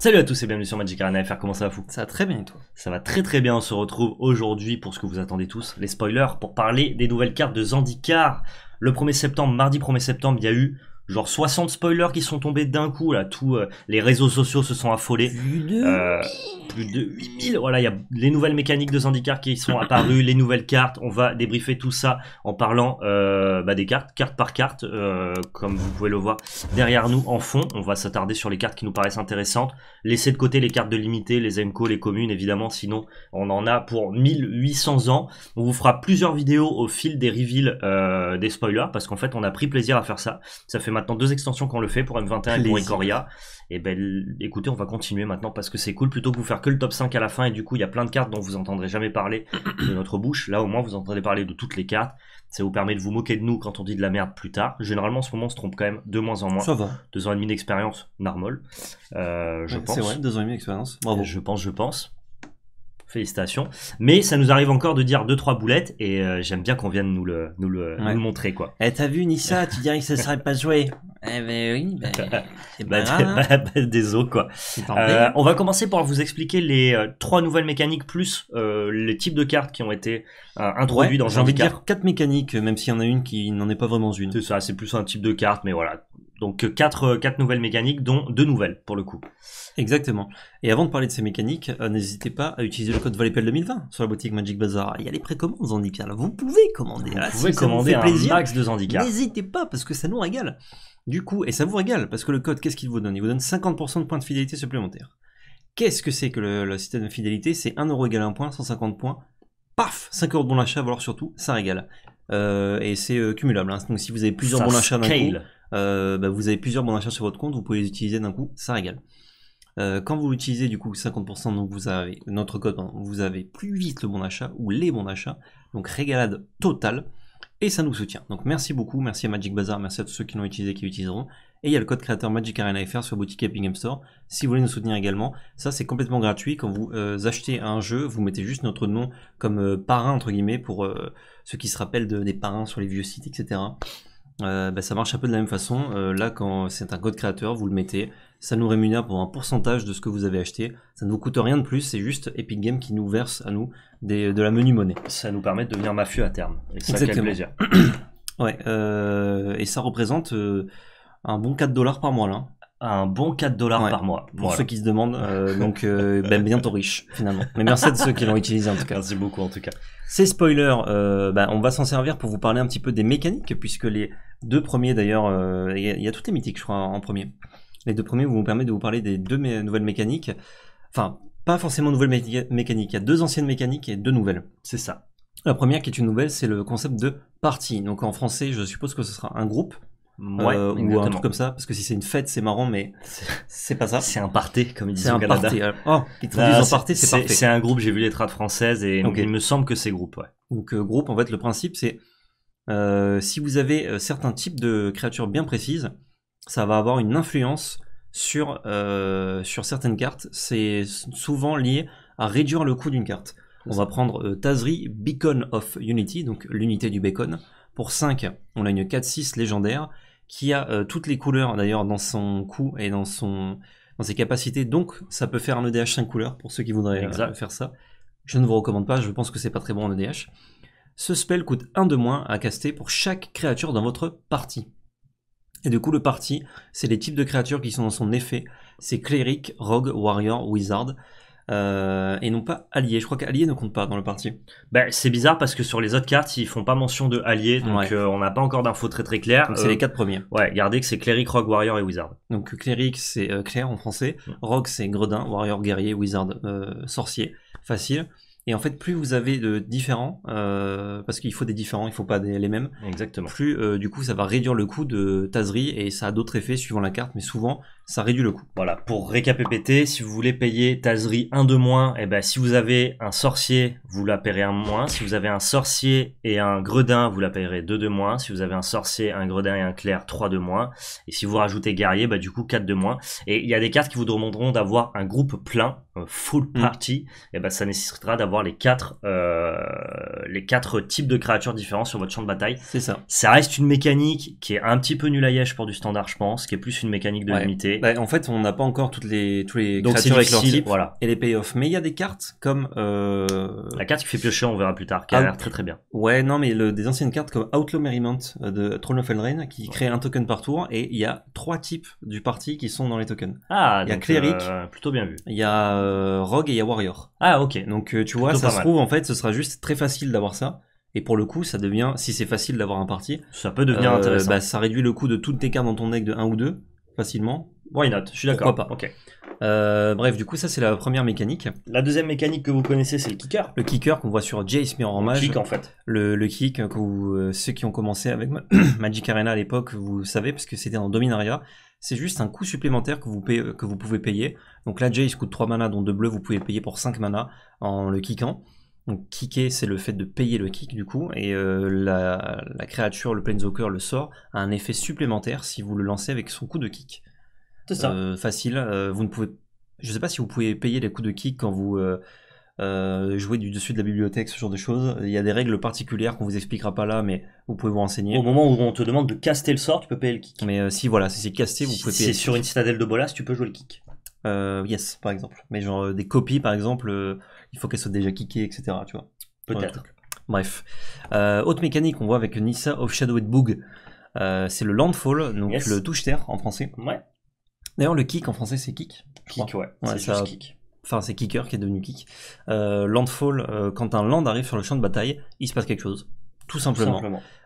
Salut à tous et bienvenue sur Magic Arena FR, comment ça va fou Ça va très bien et toi Ça va très très bien, on se retrouve aujourd'hui pour ce que vous attendez tous, les spoilers, pour parler des nouvelles cartes de Zandikar. Le 1er septembre, mardi 1er septembre, il y a eu genre 60 spoilers qui sont tombés d'un coup là, tous euh, les réseaux sociaux se sont affolés. plus de 8000. Euh, voilà, il y a les nouvelles mécaniques de Zendikar qui sont apparues, les nouvelles cartes. On va débriefer tout ça en parlant euh, bah, des cartes, carte par carte, comme vous pouvez le voir derrière nous en fond. On va s'attarder sur les cartes qui nous paraissent intéressantes. Laisser de côté les cartes de limité, les emco, les communes évidemment, sinon on en a pour 1800 ans. On vous fera plusieurs vidéos au fil des reveals des spoilers parce qu'en fait on a pris plaisir à faire ça. Ça fait maintenant deux extensions qu'on le fait pour M21 et pour Et eh ben écoutez, on va continuer maintenant parce que c'est cool plutôt que vous faire que le top 5 à la fin et du coup il y a plein de cartes dont vous entendrez jamais parler de notre bouche. Là au moins vous entendrez parler de toutes les cartes. Ça vous permet de vous moquer de nous quand on dit de la merde plus tard. Généralement en ce moment on se trompe quand même de moins en moins. Ça Deux ans et demi d'expérience, normal euh, je pense. C'est vrai, deux ans et demi d'expérience. Je pense, je pense. Félicitations. Mais ça nous arrive encore de dire deux trois boulettes et euh, j'aime bien qu'on vienne nous le, nous le, nous le montrer quoi. Eh, t'as vu Nissa, tu dirais que ça serait pas joué. Eh ben oui, ben, c'est bah, pas grave, hein. Désolé quoi. Euh, on va commencer par vous expliquer les euh, trois nouvelles mécaniques plus les types de cartes qui ont été introduits dans dans J'ai envie de dire quatre mécaniques, même s'il y en a une qui n'en est pas vraiment une. C'est ça, c'est plus un type de carte, mais voilà, donc euh, quatre, euh, quatre, nouvelles mécaniques, dont deux nouvelles pour le coup. Exactement. Et avant de parler de ces mécaniques, euh, n'hésitez pas à utiliser le code Valépel 2020 sur la boutique Magic Bazaar. Il y a les précommandes là Vous pouvez commander. Vous ah, pouvez commander un max de Zandika. N'hésitez pas parce que ça nous régale. Du coup, et ça vous régale parce que le code, qu'est-ce qu'il vous donne Il vous donne 50% de points de fidélité supplémentaires. Qu'est-ce que c'est que le, système de fidélité C'est 1 euro égale 1 point, 150 points. Paf 5 euros de bon d'achat, alors surtout, ça régale. et c'est cumulable. Hein. Donc si vous avez plusieurs ça bons dans d'un coup euh, bah, vous avez plusieurs bons achats sur votre compte, vous pouvez les utiliser d'un coup, ça régale. Euh, quand vous utilisez du coup 50%, donc vous avez notre code, vous avez plus vite le bon d'achat ou les bons d'achat, donc régalade totale et ça nous soutient. Donc merci beaucoup, merci à Magic Bazaar, merci à tous ceux qui l'ont utilisé, et qui l'utiliseront. Et il y a le code créateur Magic Arena FR sur boutique Epic Game Store si vous voulez nous soutenir également. Ça c'est complètement gratuit. Quand vous euh, achetez un jeu, vous mettez juste notre nom comme parrain entre guillemets pour ceux qui se rappellent des parrains sur les vieux sites, etc. Euh, bah, ça marche un peu de la même façon. Euh, là, quand c'est un code créateur, vous le mettez, ça nous rémunère pour un pourcentage de ce que vous avez acheté. Ça ne vous coûte rien de plus, c'est juste Epic Games qui nous verse à nous de la menu monnaie. Ça nous permet de devenir mafieux à terme. Et ça, plaisir. ouais, euh, et ça représente euh, un bon 4 dollars par mois là un bon 4 dollars par mois pour ceux qui se demandent euh, donc euh, ben, bientôt riche finalement mais merci à ceux qui l'ont utilisé en tout cas merci beaucoup en tout cas ces spoilers euh, ben, on va s'en servir pour vous parler un petit peu des mécaniques puisque les deux premiers d'ailleurs il y, a toutes les mythiques je crois en premier les deux premiers vous permettent de vous parler des deux nouvelles mécaniques enfin pas forcément nouvelles mécaniques il y a deux anciennes mécaniques et deux nouvelles c'est ça la première qui est une nouvelle c'est le concept de partie donc en français je suppose que ce sera un groupe euh, ou un truc comme ça, parce que si c'est une fête, c'est marrant, mais c'est pas ça. C'est un party, comme ils disent au Canada. oh, bah, ils traduisent party, c'est un groupe, j'ai vu les trades françaises, et il me semble que c'est groupe, ou que euh, groupe, en fait, le principe, c'est euh, si vous avez certains types de créatures bien précises, ça va avoir une influence sur, sur certaines cartes. C'est souvent lié à réduire le coût d'une carte. On va prendre Tazri, Beacon of Unity, donc l'unité du bacon. Pour 5, on a une 4-6 légendaire qui a euh, toutes les couleurs d'ailleurs dans son coup et dans, son, dans ses capacités. Donc ça peut faire un EDH 5 couleurs pour ceux qui voudraient euh, faire ça. Je ne vous recommande pas, je pense que c'est pas très bon en EDH. Ce spell coûte 1 de moins à caster pour chaque créature dans votre partie. Et du coup, le parti, c'est les types de créatures qui sont dans son effet. C'est cléric, rogue, warrior, wizard. Euh, et non pas allié. Je crois qu'allié ne compte pas dans le parti. Ben, c'est bizarre parce que sur les autres cartes, ils font pas mention de allié, donc euh, on n'a pas encore d'infos très très claires. C'est les euh, quatre premiers. Ouais, gardez que c'est cleric, rogue, warrior et wizard. Donc cleric c'est clair en français, rogue c'est gredin, warrior guerrier, wizard sorcier, facile. Et en fait, plus vous avez de différents, parce qu'il faut des différents, il ne faut pas les mêmes. Exactement. Plus du coup, ça va réduire le coût de taserie et ça a d'autres effets suivant la carte. Mais souvent, ça réduit le coût. Voilà, pour péter si vous voulez payer Tazri 1 de moins, et eh ben, si vous avez un sorcier, vous la paierez un moins. Si vous avez un sorcier et un gredin, vous la paierez 2 de moins. Si vous avez un sorcier, un gredin et un clair 3 de moins. Et si vous rajoutez guerrier, bah, du coup 4 de moins. Et il y a des cartes qui vous demanderont d'avoir un groupe plein, euh, full mm. party, et eh ben, ça nécessitera d'avoir les 4 euh, les quatre types de créatures différents sur votre champ de bataille. C'est ça. Ça reste une mécanique qui est un petit peu nulle à pour du standard, je pense, qui est plus une mécanique de limité. Bah, en fait, on n'a pas encore toutes les, tous les créatures avec leur type voilà. et les payoffs. Mais il y a des cartes comme. Euh... La carte qui fait piocher, on verra plus tard, qui a ah, l'air très très bien. Ouais, non, mais des anciennes cartes comme Outlaw Merriment euh, de Throne of Eldraine qui crée un token par tour et il y a trois types du parti qui sont dans les tokens. Ah, Il y a Cleric. Euh, plutôt bien vu. Il y a euh, Rogue et il y a Warrior. Ah, ok. Donc tu vois, ça se trouve, en fait, ce sera juste très facile d'avoir ça. Et pour le coup, ça devient, si c'est facile d'avoir un parti, ça peut devenir intéressant. Bah, ça réduit le coût de toutes tes cartes dans ton deck de 1 ou 2 facilement. Why not Je suis d'accord. pas Ok. Euh, bref, du coup, ça c'est la première mécanique. La deuxième mécanique que vous connaissez, c'est le kicker. Le kicker qu'on voit sur Jace Mirror Mage. Le kick en fait. Le, kick que euh, ceux qui ont commencé avec Magic Arena à l'époque, vous savez, parce que c'était dans Dominaria. C'est juste un coût supplémentaire que vous, euh, que vous pouvez payer. Donc là, Jace coûte 3 mana, dont 2 bleus, vous pouvez payer pour 5 mana en le kickant. Donc kicker, c'est le fait de payer le kick du coup, et la, créature, le coeur, le sort, a un effet supplémentaire si vous le lancez avec son coup de kick ça. Euh, facile. Euh, vous ne pouvez, je ne sais pas si vous pouvez payer les coups de kick quand vous euh, jouez du dessus de la bibliothèque, ce genre de choses. Il y a des règles particulières qu'on vous expliquera pas là, mais vous pouvez vous renseigner. Au moment où on te demande de caster le sort, tu peux payer le kick. Mais si voilà, si c'est casté, vous pouvez. Si c'est sur une citadelle de Bolas, tu peux jouer le kick. yes, par exemple. Mais genre des copies, par exemple, il faut qu'elles soient déjà kickées, etc. Tu vois. Peut-être. Bref. autre mécanique, qu'on voit avec Nissa of Shadowed Boog. c'est le Landfall, donc le touche-terre en français. Ouais. D'ailleurs, le kick en français, c'est kick. Kick, ouais. c'est kick. Enfin, c'est kicker qui est devenu kick. Euh, landfall, euh, quand un land arrive sur le champ de bataille, il se passe quelque chose. Tout simplement.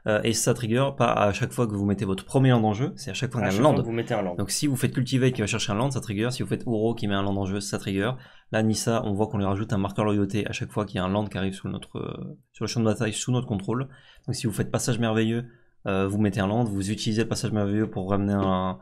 Euh, et ça trigger pas à chaque fois que vous mettez votre premier land en jeu, c'est à chaque fois qu'un land. vous mettez un land. Donc si vous faites cultivate qui va chercher un land, ça trigger. Si vous faites Uro qui met un land en jeu, ça trigger. Là, Nissa, on voit qu'on lui rajoute un marqueur loyauté à chaque fois qu'il y a un land qui arrive sous notre, sur le champ de bataille sous notre contrôle. Donc si vous faites passage merveilleux, vous mettez un land, vous utilisez le passage merveilleux pour ramener un,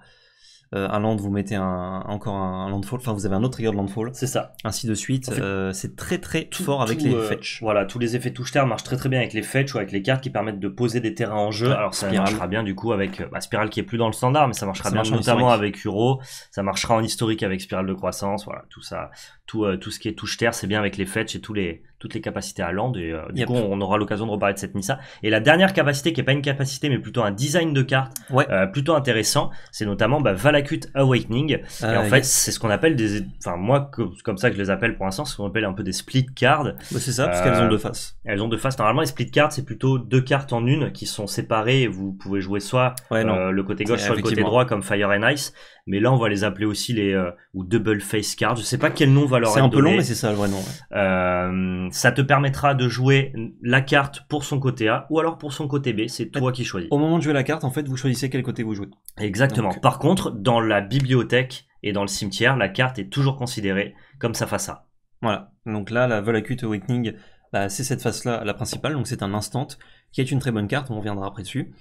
euh, un land, vous mettez encore un, landfall, enfin vous avez un autre trigger de landfall. C'est ça. Ainsi de suite. Euh, c'est très très fort avec les euh, fetch. Voilà, tous les effets touche-terre marchent très très bien avec les fetch ou avec les cartes qui permettent de poser des terrains en jeu. Alors ça marchera bien du coup avec bah, Spiral qui est plus dans le standard, mais ça marchera bien notamment avec Uro. Ça marchera en historique avec Spiral de croissance. Voilà, tout ça, tout, tout ce qui est touche-terre, c'est bien avec les fetch et tous les toutes les capacités à land et euh, du coup on aura l'occasion de reparler de cette Nissa. Et la dernière capacité qui est pas une capacité mais plutôt un design de carte euh, plutôt intéressant, c'est notamment bah, Valakut Awakening. et ah, en fait c'est ce qu'on appelle des, enfin moi comme ça que je les appelle pour l'instant, ce qu'on appelle un peu des split cards. Bah, c'est ça, parce euh, qu'elles ont deux faces. Elles ont deux faces. Normalement les split cards c'est plutôt deux cartes en une qui sont séparées vous pouvez jouer soit le côté gauche, soit le côté droit comme Fire and Ice mais là on va les appeler aussi les euh, ou double face cards. Je sais pas quel nom va leur être C'est un peu long, mais c'est ça le vrai nom. Euh, ça te permettra de jouer la carte pour son côté A ou alors pour son côté B. C'est toi qui choisis. Au moment de jouer la carte, en fait, vous choisissez quel côté vous jouez. Exactement. Par contre, dans la bibliothèque et dans le cimetière, la carte est toujours considérée comme sa face A. Voilà. Donc là, la Volacute Awakening, bah, c'est cette face-là, la principale. Donc c'est un instant qui est une très bonne carte. On reviendra après dessus.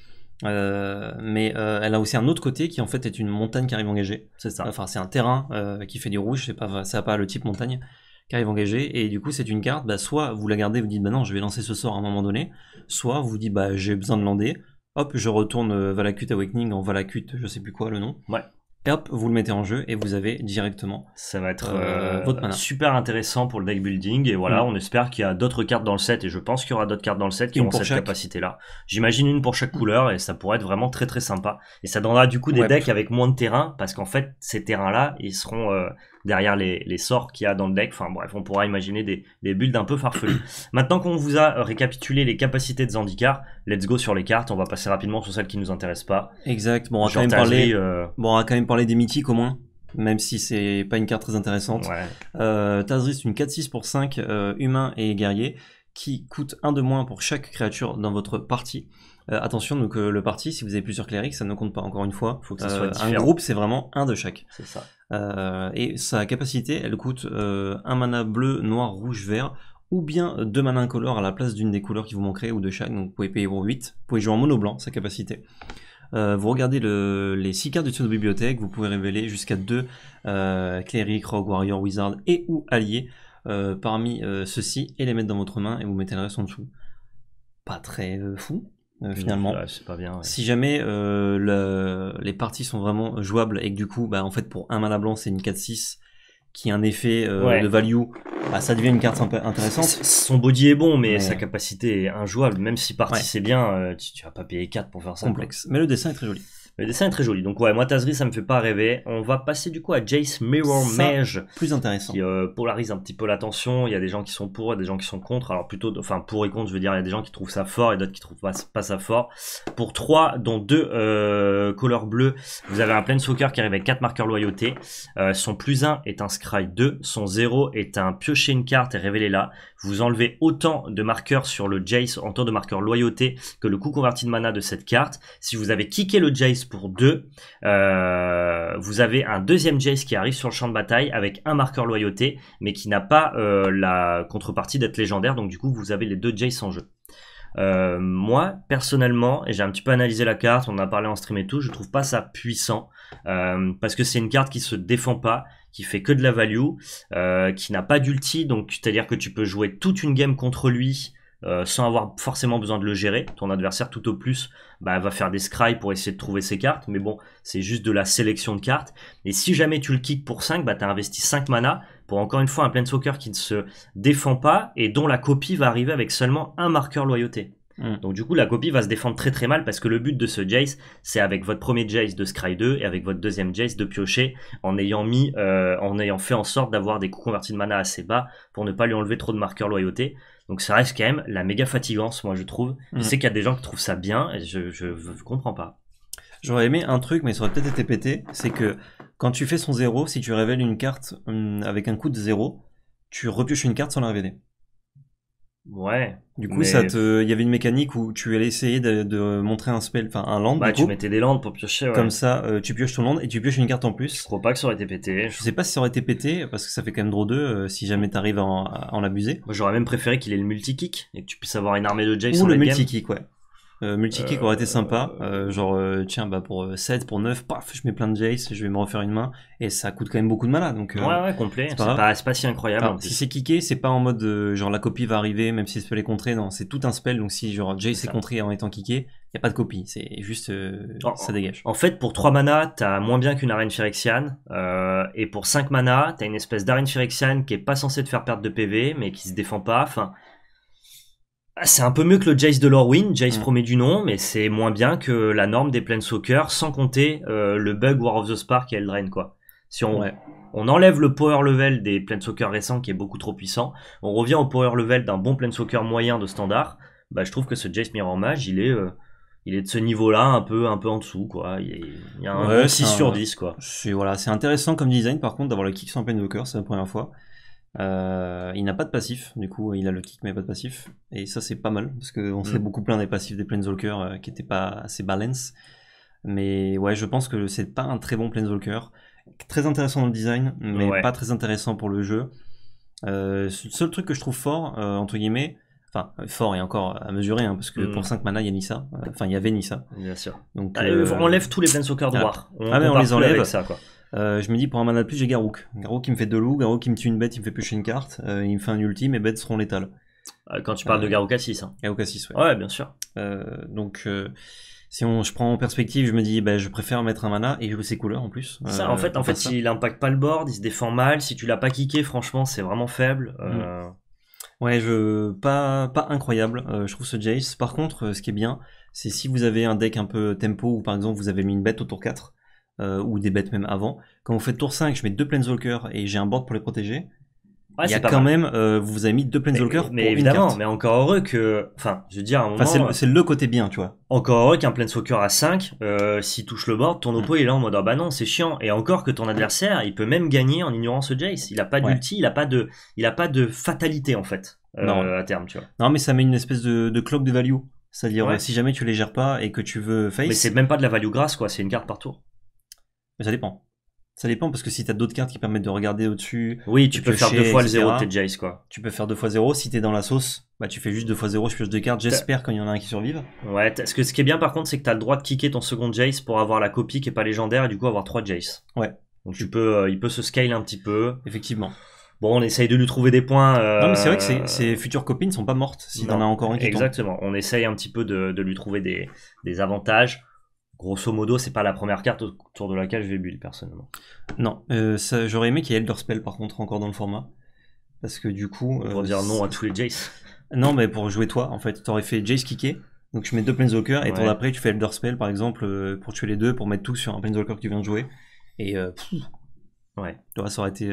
Euh, mais euh, elle a aussi un autre côté qui en fait est une montagne qui arrive engagée. C'est ça. Enfin, c'est un terrain euh, qui fait du rouge, c'est pas, ça pas le type montagne qui arrive engagée. Et du coup, c'est une carte. Bah, soit vous la gardez, vous dites bah non, je vais lancer ce sort à un moment donné. Soit vous dites bah j'ai besoin de lander. Hop, je retourne Valakut Awakening en Valakut, je sais plus quoi le nom. Ouais hop, vous le mettez en jeu et vous avez directement ça va être euh, euh, super intéressant pour le deck building et voilà, mm. on espère qu'il y a d'autres cartes dans le set et je pense qu'il y aura d'autres cartes dans le set qui ont cette capacité là. J'imagine une pour chaque mm. couleur et ça pourrait être vraiment très très sympa et ça donnera du coup des decks avec moins de terrain parce qu'en fait ces terrains là ils seront euh, derrière les, sorts qu'il y a dans le deck. Enfin bref, on pourra imaginer des, des builds un peu farfelus Maintenant qu'on vous a récapitulé les capacités de Zandikar, let's go sur les cartes. On va passer rapidement sur celles qui nous intéressent pas. Exact. Bon, on a quand même Bon, on quand même des mythiques au moins même si c'est pas une carte très intéressante. Ouais. Euh, une 4-6 pour 5, euh, humains et guerriers, qui coûte un de moins pour chaque créature dans votre partie. Euh, attention, donc le parti, si vous avez plusieurs clérics, ça ne compte pas encore une fois. Faut que soit un groupe, c'est vraiment un de chaque. et sa capacité, elle coûte un mana bleu, noir, rouge, vert, ou bien deux mana incolore à la place d'une des couleurs qui vous manquerait, ou de chaque. Donc vous pouvez payer pour 8. Vous pouvez jouer en mono blanc, sa capacité. Euh, vous regardez les 6 cartes de bibliothèque, vous pouvez révéler jusqu'à 2 euh, cléric, rogue, warrior, wizard et ou alliés euh, parmi euh, ceux-ci et les mettre dans votre main et vous mettez le reste en dessous. Pas très fou. finalement, si jamais les parties sont vraiment jouables et que du coup, bah, en fait, pour un mana blanc, c'est une 4-6 qui a un effet euh, de value, bah, ça devient une carte intéressante. Son body est bon, mais, sa capacité est injouable. Même si partie c'est bien, euh, tu, vas pas payer 4 pour faire ça. Complexe. Mais le dessin est très joli. Le dessin est très joli. Donc ouais, moi Tazri, ça me fait pas rêver. On va passer du coup à Jace Mirror Mage. Plus intéressant. Qui euh, polarise un petit peu l'attention. Il y a des gens qui sont pour, et des gens qui sont contre. Alors plutôt, enfin pour et contre, je veux dire, il y a des gens qui trouvent ça fort et d'autres qui trouvent pas, ça fort. Pour 3 dont 2 euh, couleurs bleues, vous avez un plein soccer qui arrive avec 4 marqueurs loyauté. Euh, son plus 1 est un scry 2. Son 0 est un piocher une carte et révéler là. Vous enlevez autant de marqueurs sur le Jace en temps de marqueur loyauté que le coût converti de mana de cette carte. Si vous avez kické le Jace pour deux, euh, vous avez un deuxième Jace qui arrive sur le champ de bataille avec un marqueur loyauté, mais qui n'a pas euh, la contrepartie d'être légendaire. Donc du coup, vous avez les deux Jace en jeu. Euh, moi, personnellement, et j'ai un petit peu analysé la carte, on en a parlé en stream et tout, je trouve pas ça puissant. parce que c'est une carte qui se défend pas, qui fait que de la value, qui n'a pas d'ulti, donc c'est-à-dire que tu peux jouer toute une game contre lui euh, sans avoir forcément besoin de le gérer. Ton adversaire, tout au plus, bah, va faire des scry pour essayer de trouver ses cartes. Mais bon, c'est juste de la sélection de cartes. Et si jamais tu le kicks pour 5, bah, tu as investi 5 mana pour encore une fois un Planeswalker qui ne se défend pas et dont la copie va arriver avec seulement un marqueur loyauté. Hmm. Donc du coup, la copie va se défendre très très mal parce que le but de ce Jace, c'est avec votre premier Jace de Scry 2 et avec votre deuxième Jace de piocher en ayant mis, euh, en ayant fait en sorte d'avoir des coûts convertis de mana assez bas pour ne pas lui enlever trop de marqueurs loyauté. Donc ça reste quand même la méga fatigance, moi je trouve. Je mm. sais qu'il y a des gens qui trouvent ça bien, et je, ne comprends pas. J'aurais aimé un truc, mais ça aurait peut-être été pété, c'est que quand tu fais son zéro, si tu révèles une carte mm, avec un coup de zéro, tu repioches une carte sans la révéler. Ouais. Du coup, ça te, il y avait une mécanique où tu allais essayer de, de montrer un spell, enfin un land. Bah, tu mettais des landes pour piocher. Ouais. Comme ça, euh, tu pioches ton land et tu pioches une carte en plus. Je crois pas que ça aurait été pété. Je, sais pas si ça aurait été pété parce que ça fait quand même draw 2 euh, si jamais t'arrives à en, en j'aurais même préféré qu'il ait le multi kick et que tu puisses avoir une armée de Jace. Ou le multi kick, ouais. Euh, multi-kick aurait été euh, sympa. Euh, genre, tiens, bah pour 7, pour 9, paf, je mets plein de Jace, je vais me refaire une main. Et ça coûte quand même beaucoup de mana. Donc, ouais, ouais, complet. C'est pas, si incroyable. si c'est kické, c'est pas en mode genre la copie va arriver, même si le spell est contré. Non, c'est tout un spell. Donc si genre Jace est, contré en étant kické, il a pas de copie, c'est juste ça dégage. En fait, pour 3 mana, t'as moins bien qu'une arène Phyrexian, et pour 5 mana, t'as une espèce d'arène Phyrexian qui est pas censée te faire perdre de PV, mais qui se défend pas. Enfin, ah, c'est un peu mieux que le Jace de Lorwyn, Jace mm. promet du nom, mais c'est moins bien que la norme des Planeswalkers, sans compter euh, le bug War of the Spark et Eldraine, quoi. Si on, on enlève le power level des Planeswalkers récents qui est beaucoup trop puissant, on revient au power level d'un bon Planeswalker moyen de standard, bah, je trouve que ce Jace Mirror Mage, il est... Euh, il est de ce niveau-là, un peu, un peu en dessous, quoi. Il, y a un 6 sur 10, quoi. C'est voilà, intéressant comme design, par contre, d'avoir le kick sans Planeswalker, c'est la première fois. Euh, il n'a pas de passif, du coup il a le kick mais pas de passif. Et ça c'est pas mal, parce qu'on mm. s'est beaucoup plein des passifs des Planeswalkers euh, qui n'étaient pas assez balance. Mais ouais, je pense que c'est pas un très bon Planeswalker. Très intéressant dans le design, mais pas très intéressant pour le jeu. le euh, seul truc que je trouve fort, entre guillemets, enfin fort et encore à mesurer, hein, parce que mm. pour 5 mana il y a Nissa, enfin il y avait Nissa. Bien sûr. Donc, ah, on enlève tous les Planeswalkers de War. On, ah, mais les enlève. ça, quoi. Euh, je me dis pour un mana de plus, j'ai Garouk. Garouk qui me fait deux loups, Garouk qui me tue une bête, il me fait pêcher une carte, euh, il me fait un ulti, mes bêtes seront létales. Euh, quand tu parles de Garouk à 6. Hein. Garouk à 6, ouais. Ouais, bien sûr. donc si on, je prends en perspective, je me dis, ben je préfère mettre un mana et jouer ses couleurs en plus. en fait, en fait, impacte pas le board, il se défend mal. Si tu l'as pas kické, franchement, c'est vraiment faible. Mm. Ouais, je pas pas incroyable. je trouve ce Jace. Par contre, ce qui est bien, c'est si vous avez un deck un peu tempo ou par exemple vous avez mis une bête au tour 4, euh, ou des bêtes même avant. Quand on fait tour 5, je mets deux Planeswalkers et j'ai un board pour les protéger. il y a quand même, euh, vous avez mis deux Planeswalkers mais, mais pour évidemment, une carte. Mais encore heureux que, enfin, je veux dire, c'est le, côté bien, tu vois. Encore heureux qu'un Planeswalker à 5, si euh, s'il touche le board, ton mm. oppo est là en mode, ah bah non, c'est chiant. Et encore que ton adversaire, il peut même gagner en ignorant ce Jace. Il a pas d'ulti, il a pas de, il a pas de fatalité, en fait, non. à terme, tu vois. Non, mais ça met une espèce de, de de value. C'est-à-dire, si jamais tu les gères pas et que tu veux face. Mais c'est même pas de la value grasse, quoi, c'est une carte par tour. Mais ça dépend. Ça dépend parce que si t'as d'autres cartes qui permettent de regarder au-dessus. Oui, tu peux faire deux fois le zéro de tes Jace, quoi. Tu peux faire deux fois zéro, Si t'es dans la sauce, bah tu fais juste deux fois 0, je pioche deux cartes, j'espère qu'il y en a un qui survive. Ouais, ce, que, ce qui est bien par contre, c'est que t'as le droit de kicker ton second Jace pour avoir la copie qui est pas légendaire et du coup avoir trois Jace. Ouais. Donc tu peux, euh, il peut se scale un petit peu. Effectivement. Bon, on essaye de lui trouver des points. Euh, non, mais c'est vrai que ses futures copines sont pas mortes s'il en a encore un qui Exactement. On essaye un petit peu de, lui trouver des, des avantages grosso modo, c'est pas la première carte autour de laquelle je vais build personnellement. Non, euh, j'aurais aimé qu'il y ait Elder Spell par contre encore dans le format. Parce que du coup. Euh, On va dire non à tous les Jace. Non, mais pour jouer toi, en fait, t'aurais fait Jace kicker. Donc tu mets deux Planeswalker, et ouais. ton après tu fais Elder Spell par exemple euh, pour tuer les deux, pour mettre tout sur un Planeswalker que tu viens de jouer. Et. ouais. ça aurait été.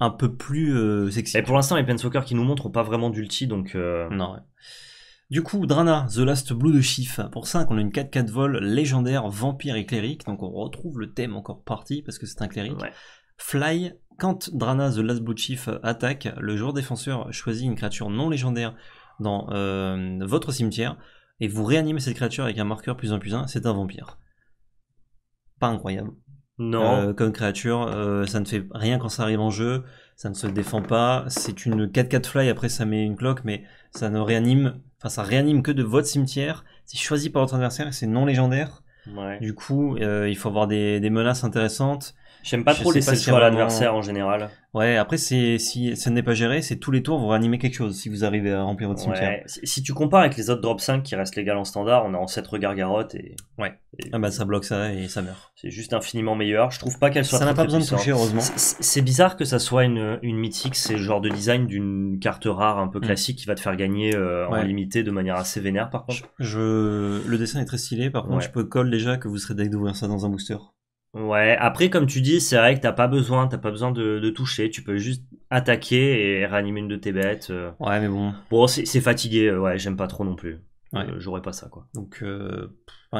un peu plus sexy. Et pour l'instant, les Planeswalker qui nous montrent n'ont pas vraiment d'ulti, donc. Non, du coup, Drana, The Last Blue de Chief. Pour ça qu'on a une 4-4 vol légendaire, vampire et clérique, Donc on retrouve le thème encore parti parce que c'est un cléric. Fly, quand Drana, The Last Blue Chief attaque, le joueur défenseur choisit une créature non légendaire dans euh, votre cimetière et vous réanimez cette créature avec un marqueur plus 1 plus 1, c'est un vampire. Pas incroyable. Non. Euh, comme créature, euh, ça ne fait rien quand ça arrive en jeu, ça ne se défend pas, c'est une 4-4 fly, après ça met une cloque, mais ça ne réanime Enfin, ça réanime que de votre cimetière. C'est choisi par votre adversaire et c'est non légendaire. Du coup, euh, il faut avoir des menaces intéressantes. J'aime pas trop les le choix à l'adversaire en général. Ouais, après, si ça n'est pas géré, c'est tous les tours vous réanimez quelque chose si vous arrivez à remplir votre cimetière. Si tu compares avec les autres drop 5 qui restent légales en standard, on a en 7 regards et. Ouais. Ah bah ça bloque ça et ça meurt. C'est juste infiniment meilleur. Je trouve pas qu'elle soit. Ça n'a pas besoin de toucher, heureusement. C'est bizarre que ça soit une, une mythique, c'est le genre de design d'une carte rare un peu mm. classique qui va te faire gagner euh, en limité de manière assez vénère par contre. Je, Le dessin est très stylé, par contre, je peux coller déjà que vous serez d'accord d'ouvrir ça dans un booster. Ouais, après, comme tu dis, c'est vrai que t'as pas besoin, t'as pas besoin de, toucher, tu peux juste attaquer et réanimer une de tes bêtes. Euh. Ouais, mais bon. Bon, c'est fatigué, euh, ouais, j'aime pas trop non plus. Euh, j'aurais pas ça, quoi. Donc,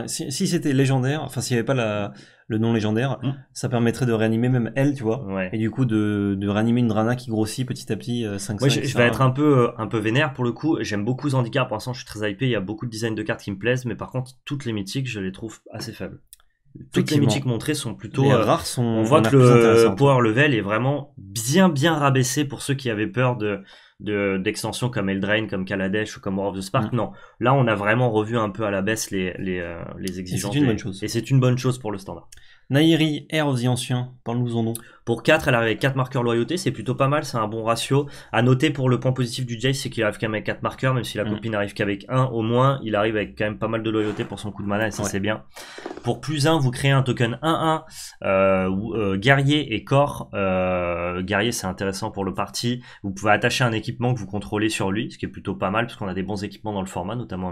si, c'était légendaire, enfin, s'il y avait pas le nom légendaire, hmm. ça permettrait de réanimer même elle, tu vois. Et du coup, de, de réanimer une Drana qui grossit petit à petit 5 Ouais, je, vais être un peu, un peu vénère pour le coup. J'aime beaucoup Zandikar. Pour l'instant, je suis très hypé. Il y a beaucoup de designs de cartes qui me plaisent, mais par contre, toutes les mythiques, je les trouve assez faibles toutes les mythiques montrées sont plutôt euh, rares. on voit que le power level est vraiment bien bien rabaissé pour ceux qui avaient peur de d'extensions comme Eldraine, comme Kaladesh ou comme War of the Spark. Mm. Non, là on a vraiment revu un peu à la baisse les, les, euh, les exigences. Et c'est une bonne chose. Et c'est une bonne chose pour le standard. Nairi, Air of the Ancien, parle-nous en donc. Pour 4, elle arrive avec 4 marqueurs loyauté, c'est plutôt pas mal, c'est un bon ratio. À noter pour le point positif du Jace, c'est qu'il arrive quand même avec 4 marqueurs, même si la mm. copine arrive qu'avec 1, au moins, il arrive avec quand même pas mal de loyauté pour son coup de mana, et ça c'est bien. Pour plus 1, vous créez un token 1-1, euh, euh, guerrier et corps. Euh, guerrier, c'est intéressant pour le parti. Vous pouvez attacher un équipement que vous contrôlez sur lui, ce qui est plutôt pas mal, parce qu'on a des bons équipements dans le format, notamment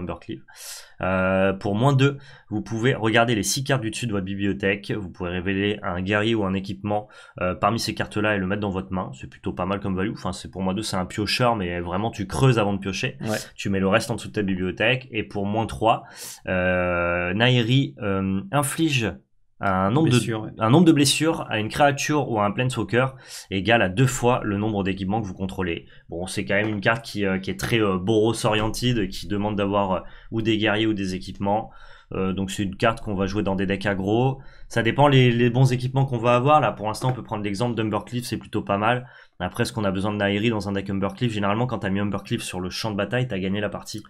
Euh, pour moins 2, vous pouvez regarder les 6 cartes du dessus de votre bibliothèque, vous pouvez révéler un guerrier ou un équipement euh, parmi ces cartes-là et le mettre dans votre main. C'est plutôt pas mal comme value. Enfin, c'est pour moi deux, c'est un piocheur, mais vraiment tu creuses avant de piocher. Tu mets le reste en dessous de ta bibliothèque. Et pour moins 3, euh, Nairi euh, inflige un nombre, de, blessures à une créature ou à un planeswalker égal à deux fois le nombre d'équipements que vous contrôlez. Bon, c'est quand même une carte qui, est très boros oriented, qui demande d'avoir ou des guerriers ou des équipements. Euh, donc c'est une carte qu'on va jouer dans des decks agro Ça dépend les, bons équipements qu'on va avoir. Là, pour l'instant, on peut prendre l'exemple d'Umbercliff, c'est plutôt pas mal. Après, ce qu'on a besoin de Nairi dans un deck Umbercliff, généralement, quand t'as mis Umbercliff sur le champ de bataille, t'as gagné la partie.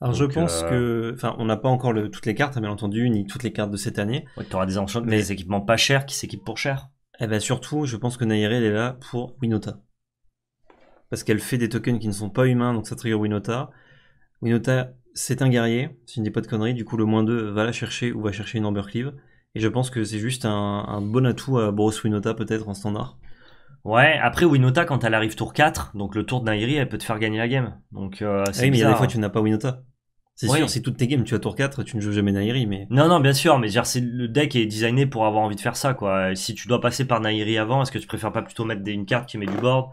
Alors je pense euh, que, enfin, on n'a pas encore toutes les cartes, hein, bien entendu, ni toutes les cartes de cette année. Ouais, t'auras des, mais... des équipements pas chers qui s'équipent pour cher. Et eh ben surtout, je pense que Nairi elle est là pour Winota. Parce qu'elle fait des tokens qui ne sont pas humains, donc ça trigger Winota. Winota c'est un guerrier, c'est une ne pas de conneries, du coup le moins 2 va la chercher ou va chercher une Amber Cleave. Et je pense que c'est juste un, bon atout à Bros Winota peut-être en standard. Ouais, après Winota quand elle arrive tour 4, donc le tour de Nairi, elle peut te faire gagner la game. Donc euh, c'est ah oui, mais il y a des fois hein. tu n'as pas Winota. C'est oui. sûr, c'est toutes tes games, tu as tour 4, tu ne joues jamais Naïri. mais... Non, non, bien sûr, mais genre, le deck est designé pour avoir envie de faire ça, quoi. Si tu dois passer par Naïri avant, est-ce que tu préfères pas plutôt mettre une carte qui met du board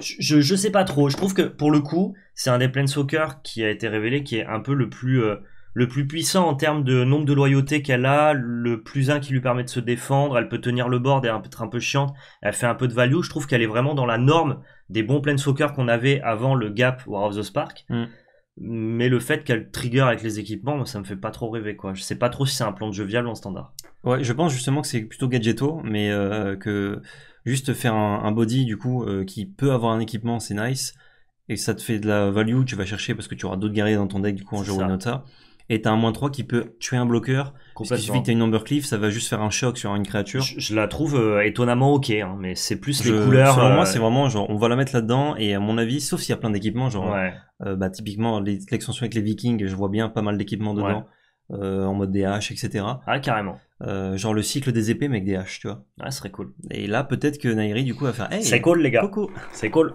je, je, sais pas trop, je trouve que, pour le coup, c'est un des Planeswalkers qui a été révélé, qui est un peu le plus... Euh, le plus puissant en termes de nombre de loyauté qu'elle a, le plus un qui lui permet de se défendre, elle peut tenir le board et être un peu chiante, elle fait un peu de value, je trouve qu'elle est vraiment dans la norme des bons planeswalkers qu'on avait avant le gap War of the Spark. Mm. Mais le fait qu'elle trigger avec les équipements, ça me fait pas trop rêver. quoi. Je sais pas trop si c'est un plan de jeu viable en standard. Ouais, je pense justement que c'est plutôt gadgeto, mais euh, que juste faire un, body du coup euh, qui peut avoir un équipement, c'est nice. Et ça te fait de la value, tu vas chercher parce que tu auras d'autres guerriers dans ton deck du coup en jeu et t'as un moins 3 qui peut tuer un bloqueur. Il suffit que une number cliff, ça va juste faire un choc sur une créature. Je, la trouve euh, étonnamment ok, hein, mais c'est plus les couleurs. moi, euh, c'est vraiment genre on va la mettre là-dedans et à mon avis, sauf s'il y a plein d'équipements, genre euh, bah, typiquement l'extension avec les Vikings, je vois bien pas mal d'équipements dedans. en mode DH, etc. Ah, carrément. genre le cycle des épées, mais avec des haches, tu vois. Ah, ce serait cool. Et là, peut-être que Nairi, du coup, va faire. Hey, c'est cool, les gars. C'est cool.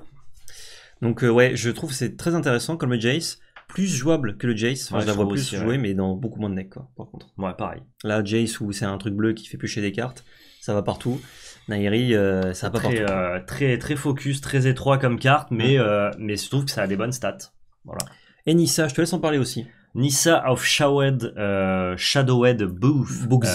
Donc, ouais, je trouve c'est très intéressant comme Jace plus jouable que le Jace. je la vois plus jouer, mais dans beaucoup moins de necks. quoi, par contre. Ouais, pareil. Là, Jace, où c'est un truc bleu qui fait piocher des cartes, ça va partout. Nairi, euh, ça va partout. Euh, très, focus, très étroit comme carte, mais, euh, mais je trouve que ça a des bonnes stats. Voilà. Et Nissa, je te laisse en parler aussi. Nissa of Shadowed, Shadowed Booth.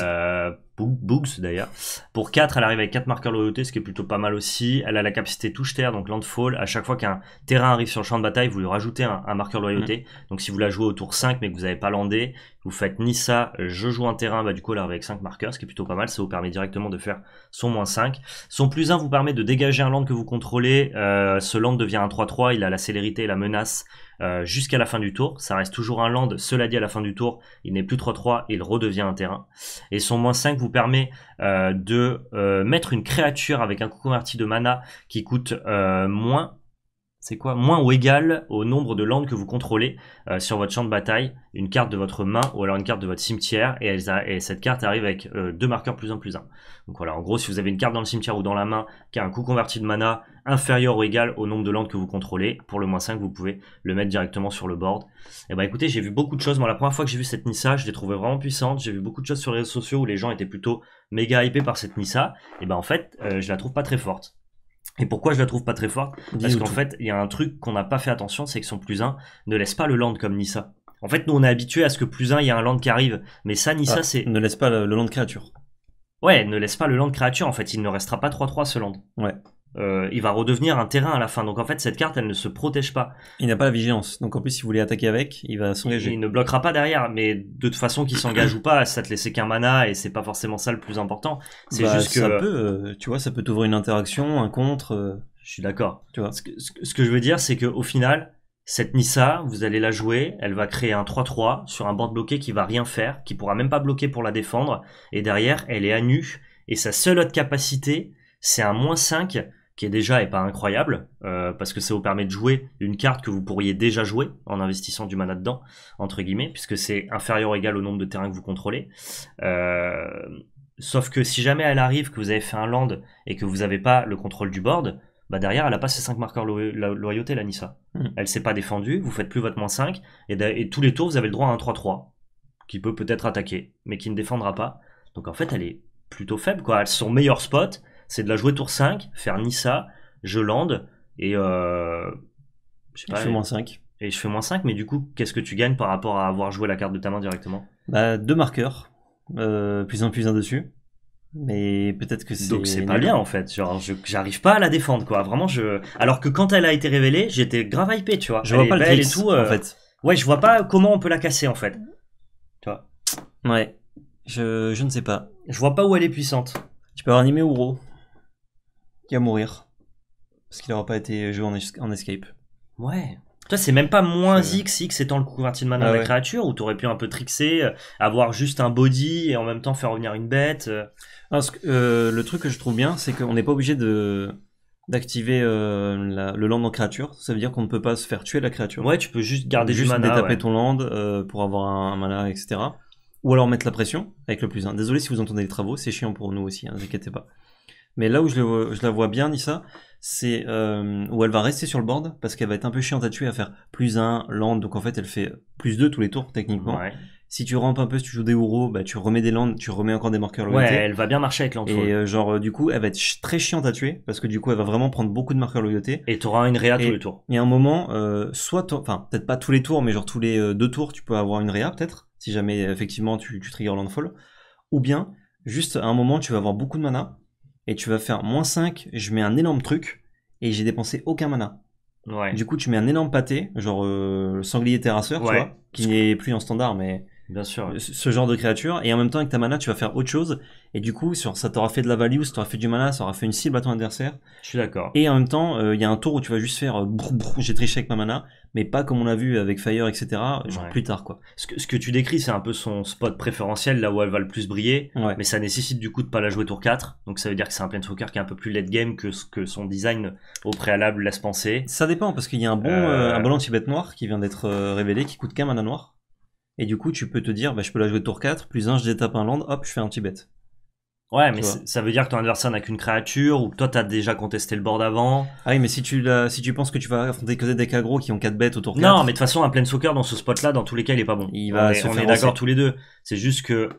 Boogs d'ailleurs. Pour 4, elle arrive avec 4 marqueurs loyauté, ce qui est plutôt pas mal aussi. Elle a la capacité touche-terre, donc landfall. À chaque fois qu'un terrain arrive sur le champ de bataille, vous lui rajoutez un, marqueur loyauté. Mm. Donc si vous la jouez au tour 5 mais que vous n'avez pas landé, vous faites ni ça, je joue un terrain, bah du coup elle arrive avec 5 marqueurs, ce qui est plutôt pas mal. Ça vous permet directement de faire son moins 5. Son plus 1 vous permet de dégager un land que vous contrôlez. Euh, ce land devient un 3-3, il a la célérité et la menace euh, jusqu'à la fin du tour. Ça reste toujours un land. Cela dit, à la fin du tour, il n'est plus 3-3 il redevient un terrain. Et son moins 5 vous permet euh, de euh, mettre une créature avec un coût converti de mana qui coûte moins c'est quoi Moins ou égal au nombre de landes que vous contrôlez euh, sur votre champ de bataille, une carte de votre main ou alors une carte de votre cimetière, et, cette carte arrive avec euh, deux marqueurs plus un plus un. Donc voilà, en gros, si vous avez une carte dans le cimetière ou dans la main qui a un coût converti de mana inférieur ou égal au nombre de landes que vous contrôlez, pour le moins 5, vous pouvez le mettre directement sur le board. Et eh bah ben, écoutez, j'ai vu beaucoup de choses. Moi, la première fois que j'ai vu cette Nissa, je l'ai trouvée vraiment puissante. J'ai vu beaucoup de choses sur les réseaux sociaux où les gens étaient plutôt méga hypés par cette Nissa. Et eh bah ben, en fait, euh, je la trouve pas très forte. Et pourquoi je la trouve pas très forte Parce qu'en fait, il y a un truc qu'on n'a pas fait attention, c'est que son plus 1 ne laisse pas le land comme Nissa. En fait, nous, on est habitué à ce que plus 1, il y a un land qui arrive. Mais ça, Nissa, ah, c'est. Ne laisse pas le land créature. Ouais, ne laisse pas le land créature. En fait, il ne restera pas 3-3 ce land. Ouais. Euh, il va redevenir un terrain à la fin. Donc en fait, cette carte, elle ne se protège pas. Il n'a pas la vigilance. Donc en plus, si vous voulez attaquer avec, il va s'engager. Il, ne bloquera pas derrière, mais de toute façon, qu'il s'engage ou pas, ça te laissait qu'un mana et c'est pas forcément ça le plus important. C'est bah, juste que. Ça peut, euh, tu vois, ça peut t'ouvrir une interaction, un contre. Euh, je suis d'accord. Ce que, je veux dire, c'est qu'au final, cette Nissa, vous allez la jouer, elle va créer un 3-3 sur un board bloqué qui va rien faire, qui pourra même pas bloquer pour la défendre, et derrière, elle est à nu, et sa seule autre capacité, c'est un moins 5 qui est déjà et pas incroyable euh, parce que ça vous permet de jouer une carte que vous pourriez déjà jouer en investissant du mana dedans entre guillemets puisque c'est inférieur ou égal au nombre de terrains que vous contrôlez euh, sauf que si jamais elle arrive que vous avez fait un land et que vous n'avez pas le contrôle du board bah derrière elle a pas ses 5 marqueurs loyauté la Nissa hmm. elle s'est pas défendue vous faites plus votre moins 5 et, tous les tours vous avez le droit à un 3-3 qui peut peut-être attaquer mais qui ne défendra pas donc en fait elle est plutôt faible quoi son meilleur spot c'est de la jouer tour 5, faire Nissa, euh, je lande, et je fais moins 5. Et je fais moins 5, mais du coup, qu'est-ce que tu gagnes par rapport à avoir joué la carte de ta main directement bah, Deux marqueurs, euh, plus un plus un dessus. Mais peut-être que c'est. Donc c'est pas bien en fait. Genre, j'arrive pas à la défendre quoi. Vraiment, je. Alors que quand elle a été révélée, j'étais grave hypé, tu vois. Je vois pas le tout. Euh, en fait. Ouais, je vois pas comment on peut la casser en fait. Tu vois. Ouais. Je, je ne sais pas. Je vois pas où elle est puissante. Tu peux avoir animé Ouro à mourir. Parce qu'il n'aura pas été joué en, escape. Ouais. Toi, c'est même pas moins X, X étant le converti de mana ah la créature, où aurais pu un peu trixer, euh, avoir juste un body et en même temps faire revenir une bête. Euh. Ah, euh, le truc que je trouve bien, c'est qu'on n'est pas obligé de d'activer le land en créature. Ça veut dire qu'on ne peut pas se faire tuer la créature. Ouais, tu peux juste garder juste du mana. Juste ton land pour avoir un, mana, etc. Ou alors mettre la pression avec le plus 1. Désolé si vous entendez les travaux, c'est chiant pour nous aussi, n'inquiétez hein, pas. Mais là où je, la vois bien, Nissa, c'est euh, où elle va rester sur le board parce qu'elle va être un peu chiante à tuer à faire plus 1, land, donc en fait elle fait plus 2 tous les tours techniquement. Si tu rampes un peu, si tu joues des ouro, bah, tu remets des lands, tu remets encore des marqueurs loyauté. Ouais, elle va bien marcher avec l'entrée. Et euh, genre, euh, du coup, elle va être très chiante à tuer, parce que du coup, elle va vraiment prendre beaucoup de marqueurs loyauté. Et tu auras une réa tous les tours. Mais à un moment, soit, enfin, peut-être pas tous les tours, mais genre tous les deux tours, tu peux avoir une réa, peut-être, si jamais effectivement tu, triggers trigger landfall. Ou bien, juste à un moment, tu vas avoir beaucoup de mana, et tu vas faire moins 5, je mets un énorme truc, et j'ai dépensé aucun mana. Du coup, tu mets un énorme pâté, genre euh, sanglier terrasseur, tu vois, qui n'est plus en standard, mais Bien sûr. Ce genre de créature. Et en même temps, avec ta mana, tu vas faire autre chose. Et du coup, ça t'aura fait de la value, ça t'aura fait du mana, ça aura fait une cible à ton adversaire. Je suis d'accord. Et en même temps, euh, il y a un tour où tu vas juste faire euh, j'ai triché avec ma mana, mais pas comme on l'a vu avec Fire, etc. plus tard, quoi. Ce que, tu décris, c'est un peu son spot préférentiel, là où elle va le plus briller. Mais ça nécessite du coup de pas la jouer tour 4. Donc ça veut dire que c'est un planeswalker qui est un peu plus late game que ce que son design au préalable laisse penser. Ça dépend, parce qu'il y a un bon, euh. un bon anti noir qui vient d'être révélé, qui coûte qu'un mana noir. Et du coup, tu peux te dire, bah, je peux la jouer tour 4, plus 1, je détape un land, hop, je fais un petit bet. Ouais, mais ça veut dire que ton adversaire n'a qu'une créature, ou que toi, t'as déjà contesté le board avant. Ah oui, mais si tu, si tu penses que tu vas affronter que des decks agro qui ont 4 bêtes autour 4. Non, mais de toute façon, un soccer dans ce spot-là, dans tous les cas, il est pas bon. Il va on est, d'accord tous les deux. C'est juste que,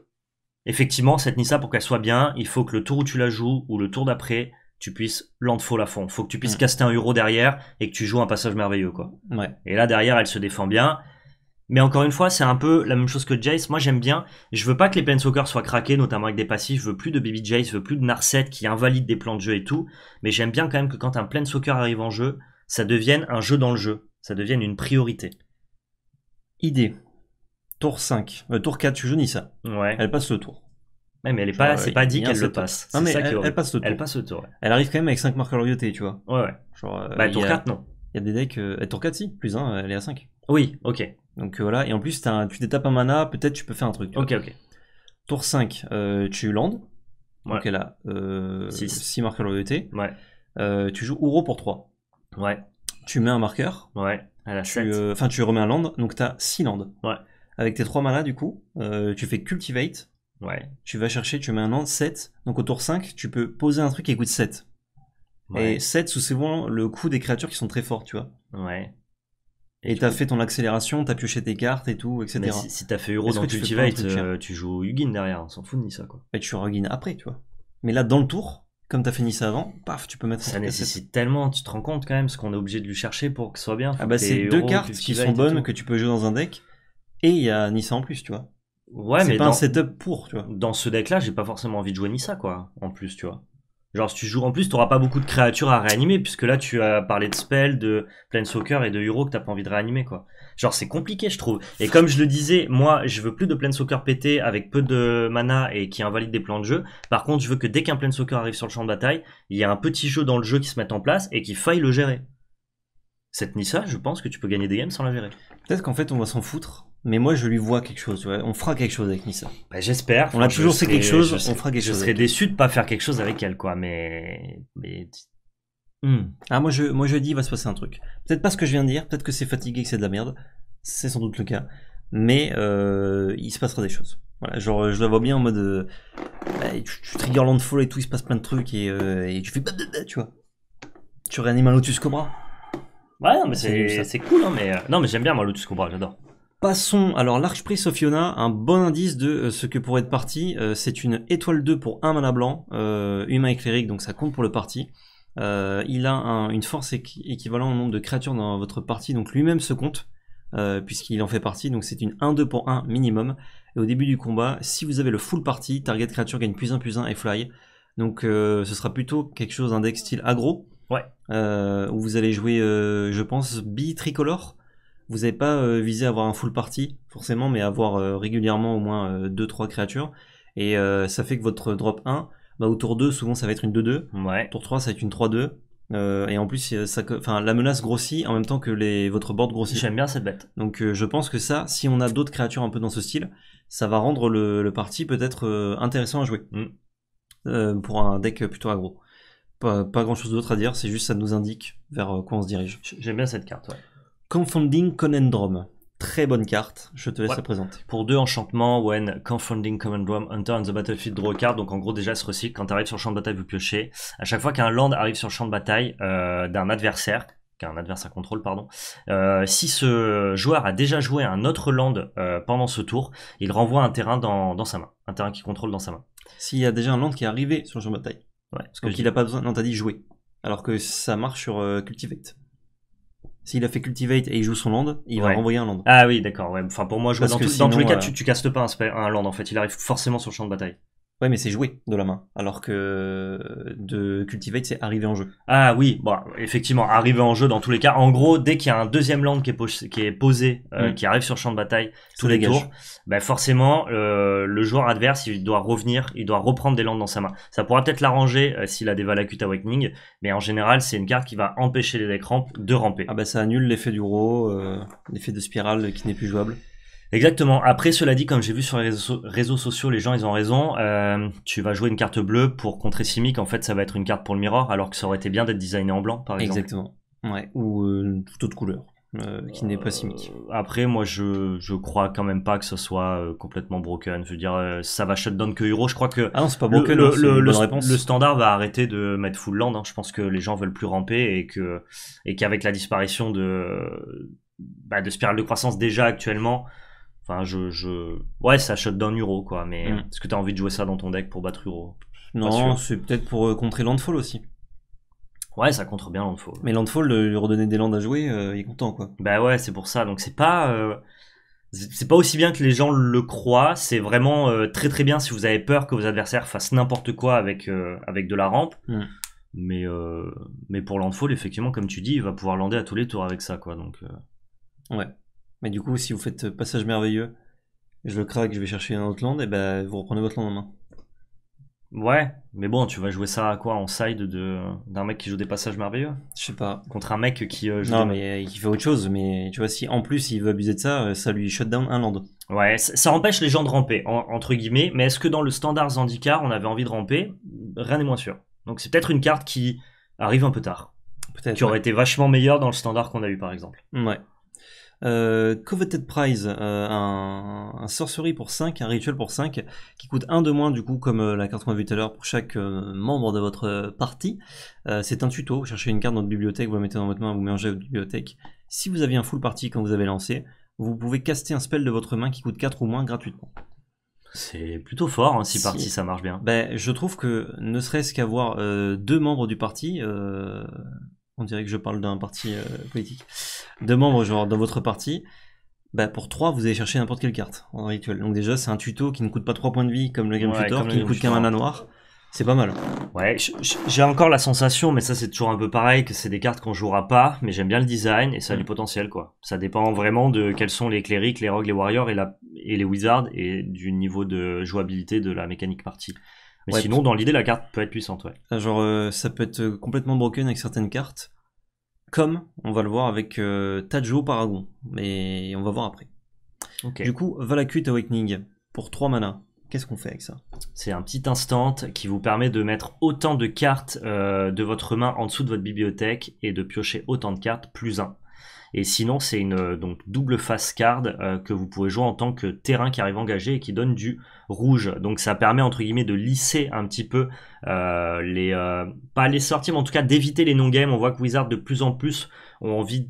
effectivement, cette Nissa, pour qu'elle soit bien, il faut que le tour où tu la joues, ou le tour d'après, tu puisses landfall la fond. il Faut que tu puisses caster un euro derrière, et que tu joues un passage merveilleux, quoi. Ouais. Et là, derrière, elle se défend bien. Mais encore une fois, c'est un peu la même chose que Jace. Moi, j'aime bien. Je veux pas que les Planeswalkers soient craqués, notamment avec des passifs. Je veux plus de Baby Jace, je veux plus de Narset qui invalide des plans de jeu et tout. Mais j'aime bien quand même que quand un Planeswalker arrive en jeu, ça devienne un jeu dans le jeu. Ça devienne une priorité. Idée. Tour 5. Euh, tour 4, tu ni ça. Ouais. Elle passe le tour. mais elle est pas, ah c'est pas dit qu'elle le passe. Non, mais elle, passe le tour. Elle passe le tour. Elle arrive quand même avec 5 marqueurs loyauté, tu vois. Ouais, ouais. Euh, bah, tour 4, non. Il y a des decks. Euh, eh, tour 4, si, plus 1, elle est à 5. Oui, ok. Donc euh, voilà, et en plus as tu détapes un mana, peut-être tu peux faire un truc. Ok, ok. Tour 5, euh, tu landes. Ouais. Donc elle a 6 euh, marqueurs loyauté. Ouais. tu joues Ouro pour 3. Ouais. Tu mets un marqueur. Ouais. Elle a tu, Enfin, tu remets un land, donc t'as 6 landes. Ouais. Avec tes 3 manas, du coup, tu fais Cultivate. Ouais. Tu vas chercher, tu mets un land, 7. Donc au tour 5, tu peux poser un truc qui coûte 7. Ouais. Et 7, c'est souvent le coût des créatures qui sont très fortes, tu vois. Ouais. Et t'as fait ton accélération, t'as pioché tes cartes et tout, etc. si, t'as fait Euro dans Cultivate, tu, euh, tu, joues Hugin derrière, on s'en fout de Nissa quoi. Et bah, tu joues Hugin après, tu vois. Mais là, dans le tour, comme t'as fait Nissa avant, paf, tu peux mettre. Ça nécessite tellement, tu te rends compte quand même, ce qu'on est obligé de lui chercher pour que ce soit bien. Ah bah, c'est deux cartes qui sont bonnes que tu peux jouer dans un deck, et il y a Nissa en plus, tu vois. Ouais, mais. C'est pas un setup pour, tu vois. Dans ce deck là, j'ai pas forcément envie de jouer Nissa quoi, en plus, tu vois. Genre, si tu joues en plus, t'auras pas beaucoup de créatures à réanimer, puisque là, tu as parlé de Spell, de soccer et de héros que t'as pas envie de réanimer, quoi. Genre, c'est compliqué, je trouve. Et comme je le disais, moi, je veux plus de Planeswalker pété avec peu de mana et qui invalide des plans de jeu. Par contre, je veux que dès qu'un soccer arrive sur le champ de bataille, il y a un petit jeu dans le jeu qui se mette en place et qui faille le gérer. Cette Nissa, je pense que tu peux gagner des games sans la gérer. Peut-être qu'en fait, on va s'en foutre mais moi je lui vois quelque chose. On fera quelque chose avec Nissa. Bah, J'espère. On a toujours fait quelque chose, on fera quelque je chose. Je serais déçu de pas faire quelque chose avec elle, quoi. Mais, mais... Hmm. Hmm. Ah moi je, moi je dis il va se passer un truc. Peut-être pas ce que je viens de dire, peut-être que c'est fatigué, que c'est de la merde. C'est sans doute le cas. Mais euh, il se passera des choses. Voilà, genre je la vois bien en mode, euh, bah, tu, triggers trigger et tout, il se passe plein de trucs et, euh, tu fais, tu vois. Tu réanimes un lotus cobra. Ouais, non, mais c'est cool, hein, mais non mais j'aime bien moi lotus cobra, j'adore. Passons, alors l'archprix Sofiona, un bon indice de euh, ce que pourrait être parti, euh, c'est une étoile 2 pour un mana blanc, euh, humain et clérique, donc ça compte pour le parti. il a une force équivalente au nombre de créatures dans votre partie, donc lui-même se compte, puisqu'il en fait partie, donc c'est une 1-2 pour 1 minimum. Et au début du combat, si vous avez le full party, target créature gagne plus 1 plus 1 et fly. Donc ce sera plutôt quelque chose, d'un deck style aggro. Ouais. où vous allez jouer, je pense, bi-tricolore vous n'avez pas euh, visé à avoir un full party, forcément, mais avoir euh, régulièrement au moins 2-3 euh, créatures. Et ça fait que votre drop 1, bah, au tour 2, souvent ça va être une 2-2. Ouais. Tour 3, ça va être une 3-2. et en plus, ça, la menace grossit en même temps que votre board grossit. J'aime bien cette bête. Donc je pense que ça, si on a d'autres créatures un peu dans ce style, ça va rendre le, parti peut-être intéressant à jouer. Mm. pour un deck plutôt agro. Pas, grand chose d'autre à dire, c'est juste ça nous indique vers quoi on se dirige. J'aime bien cette carte, ouais. Confounding Conundrum. Très bonne carte, je te laisse la présenter. Pour deux enchantements, when Confounding Conundrum, Hunter on the Battlefield draw a card, donc en gros déjà ce recycle, quand tu arrives sur le champ de bataille, vous piochez. À chaque fois qu'un land arrive sur le champ de bataille euh, d'un adversaire, qu'un adversaire contrôle, pardon. Euh, si ce joueur a déjà joué un autre land euh, pendant ce tour, il renvoie un terrain dans, sa main, un terrain qu'il contrôle dans sa main. S'il y a déjà un land qui est arrivé sur le champ de bataille. Ouais, parce qu'il n'a pas besoin. Non, t'as dit jouer. Alors que ça marche sur Cultivate. S'il a fait cultivate et il joue son land, il va renvoyer un land. Ah oui, d'accord. Ouais. Enfin, pour moi, je vois dans, tous les cas, euh, tu, tu castes pas un, land en fait. Il arrive forcément sur le champ de bataille. Ouais, mais c'est jouer de la main, alors que de cultivate, c'est arriver en jeu. Ah oui, bon, effectivement, arriver en jeu dans tous les cas. En gros, dès qu'il y a un deuxième land qui est, posé, euh, mm. qui, arrive sur le champ de bataille tous les jours, tours, ben forcément, euh, le joueur adverse, il doit revenir, il doit reprendre des landes dans sa main. Ça pourra peut-être l'arranger euh, s'il a des Valakut Awakening, mais en général, c'est une carte qui va empêcher les decks ramp de ramper. Ah ben, ça annule l'effet du row, l'effet de spirale qui n'est plus jouable. Exactement. Après, cela dit, comme j'ai vu sur les réseaux, sociaux, les gens, ils ont raison. Euh, tu vas jouer une carte bleue pour contrer Simic. En fait, ça va être une carte pour le Mirror, alors que ça aurait été bien d'être designé en blanc, par exemple. Exactement. Ouais. Ou euh, toute autre couleur. Euh, qui n'est pas simique. Euh, après, moi, je, je crois quand même pas que ce soit complètement broken. Je veux dire, ça va shutdown que Hero. Je crois que. Ah non, c'est pas broken. Le, hein, le, standard va arrêter de mettre full land. Hein. Je pense que les gens veulent plus ramper et que et qu'avec la disparition de bah, de spirale de croissance déjà actuellement Enfin, je, je... Ouais, ça dans Uro, quoi. Mais mm. est-ce que t'as envie de jouer ça dans ton deck pour battre Uro Non, c'est peut-être pour euh, contrer Landfall aussi. Ouais, ça contre bien Landfall. Mais Landfall, euh, lui redonner des landes à jouer, euh, il est content, quoi. Bah ouais, c'est pour ça. Donc c'est pas... C'est pas aussi bien que les gens le croient. C'est vraiment très très bien si vous avez peur que vos adversaires fassent n'importe quoi avec, avec de la rampe. Mm. Mais, mais pour Landfall, effectivement, comme tu dis, il va pouvoir lander à tous les tours avec ça, quoi. Donc... Ouais. Mais du coup, si vous faites passage merveilleux, je le craque, je vais chercher un autre land, et ben vous reprenez votre land en Ouais, mais bon, tu vas jouer ça à quoi en side d'un mec qui joue des passages merveilleux Je sais pas. Contre un mec qui euh, joue. Non, mais euh, qui fait autre chose, mais tu vois, si en plus il veut abuser de ça, euh, ça lui shut down un land. Ouais, ça, empêche les gens de ramper, entre guillemets, mais est-ce que dans le standard Zandikar, on avait envie de ramper Rien n'est moins sûr. Donc c'est peut-être une carte qui arrive un peu tard. Peut-être. Qui aurait été vachement meilleure dans le standard qu'on a eu, par exemple. Ouais. Euh, Coveted Prize, euh, un, sorcerie sorcery pour 5, un rituel pour 5, qui coûte 1 de moins du coup, comme euh, la carte qu'on a vue tout à l'heure pour chaque euh, membre de votre partie. c'est un tuto, chercher cherchez une carte dans votre bibliothèque, vous la mettez dans votre main, vous mélangez votre bibliothèque. Si vous avez un full party quand vous avez lancé, vous pouvez caster un spell de votre main qui coûte 4 ou moins gratuitement. C'est plutôt fort hein, si, ça marche bien. Ben, je trouve que ne serait-ce qu'avoir deux membres du parti on dirait que je parle d'un parti euh, politique, de membres genre dans votre parti, bah pour 3, vous allez chercher n'importe quelle carte en rituel. Donc déjà, c'est un tuto qui ne coûte pas 3 points de vie comme le Grim Tutor, qui ne coûte qu'un mana noir. C'est pas mal. Ouais, j'ai encore la sensation, mais ça c'est toujours un peu pareil, que c'est des cartes qu'on jouera pas, mais j'aime bien le design et ça a du mm. potentiel quoi. Ça dépend vraiment de quels sont les clérics, les rogues, les warriors et, et les wizards et du niveau de jouabilité de la mécanique partie. Mais sinon, dans l'idée, la carte peut être puissante, ouais. Euh, genre, euh, ça peut être euh, complètement broken avec certaines cartes, comme on va le voir avec Tadjo Tajo Paragon, mais on va voir après. Du coup, Valacute Awakening, pour 3 mana, qu'est-ce qu'on fait avec ça C'est un petit instant qui vous permet de mettre autant de cartes de votre main en dessous de votre bibliothèque et de piocher autant de cartes, plus 1. Et sinon, c'est une euh, donc, double face card euh, que vous pouvez jouer en tant que terrain qui arrive engagé et qui donne du rouge. Donc ça permet entre guillemets de lisser un petit peu euh, les... pas les sorties, mais en tout cas d'éviter les non-games. On voit que Wizard de plus en plus ont envie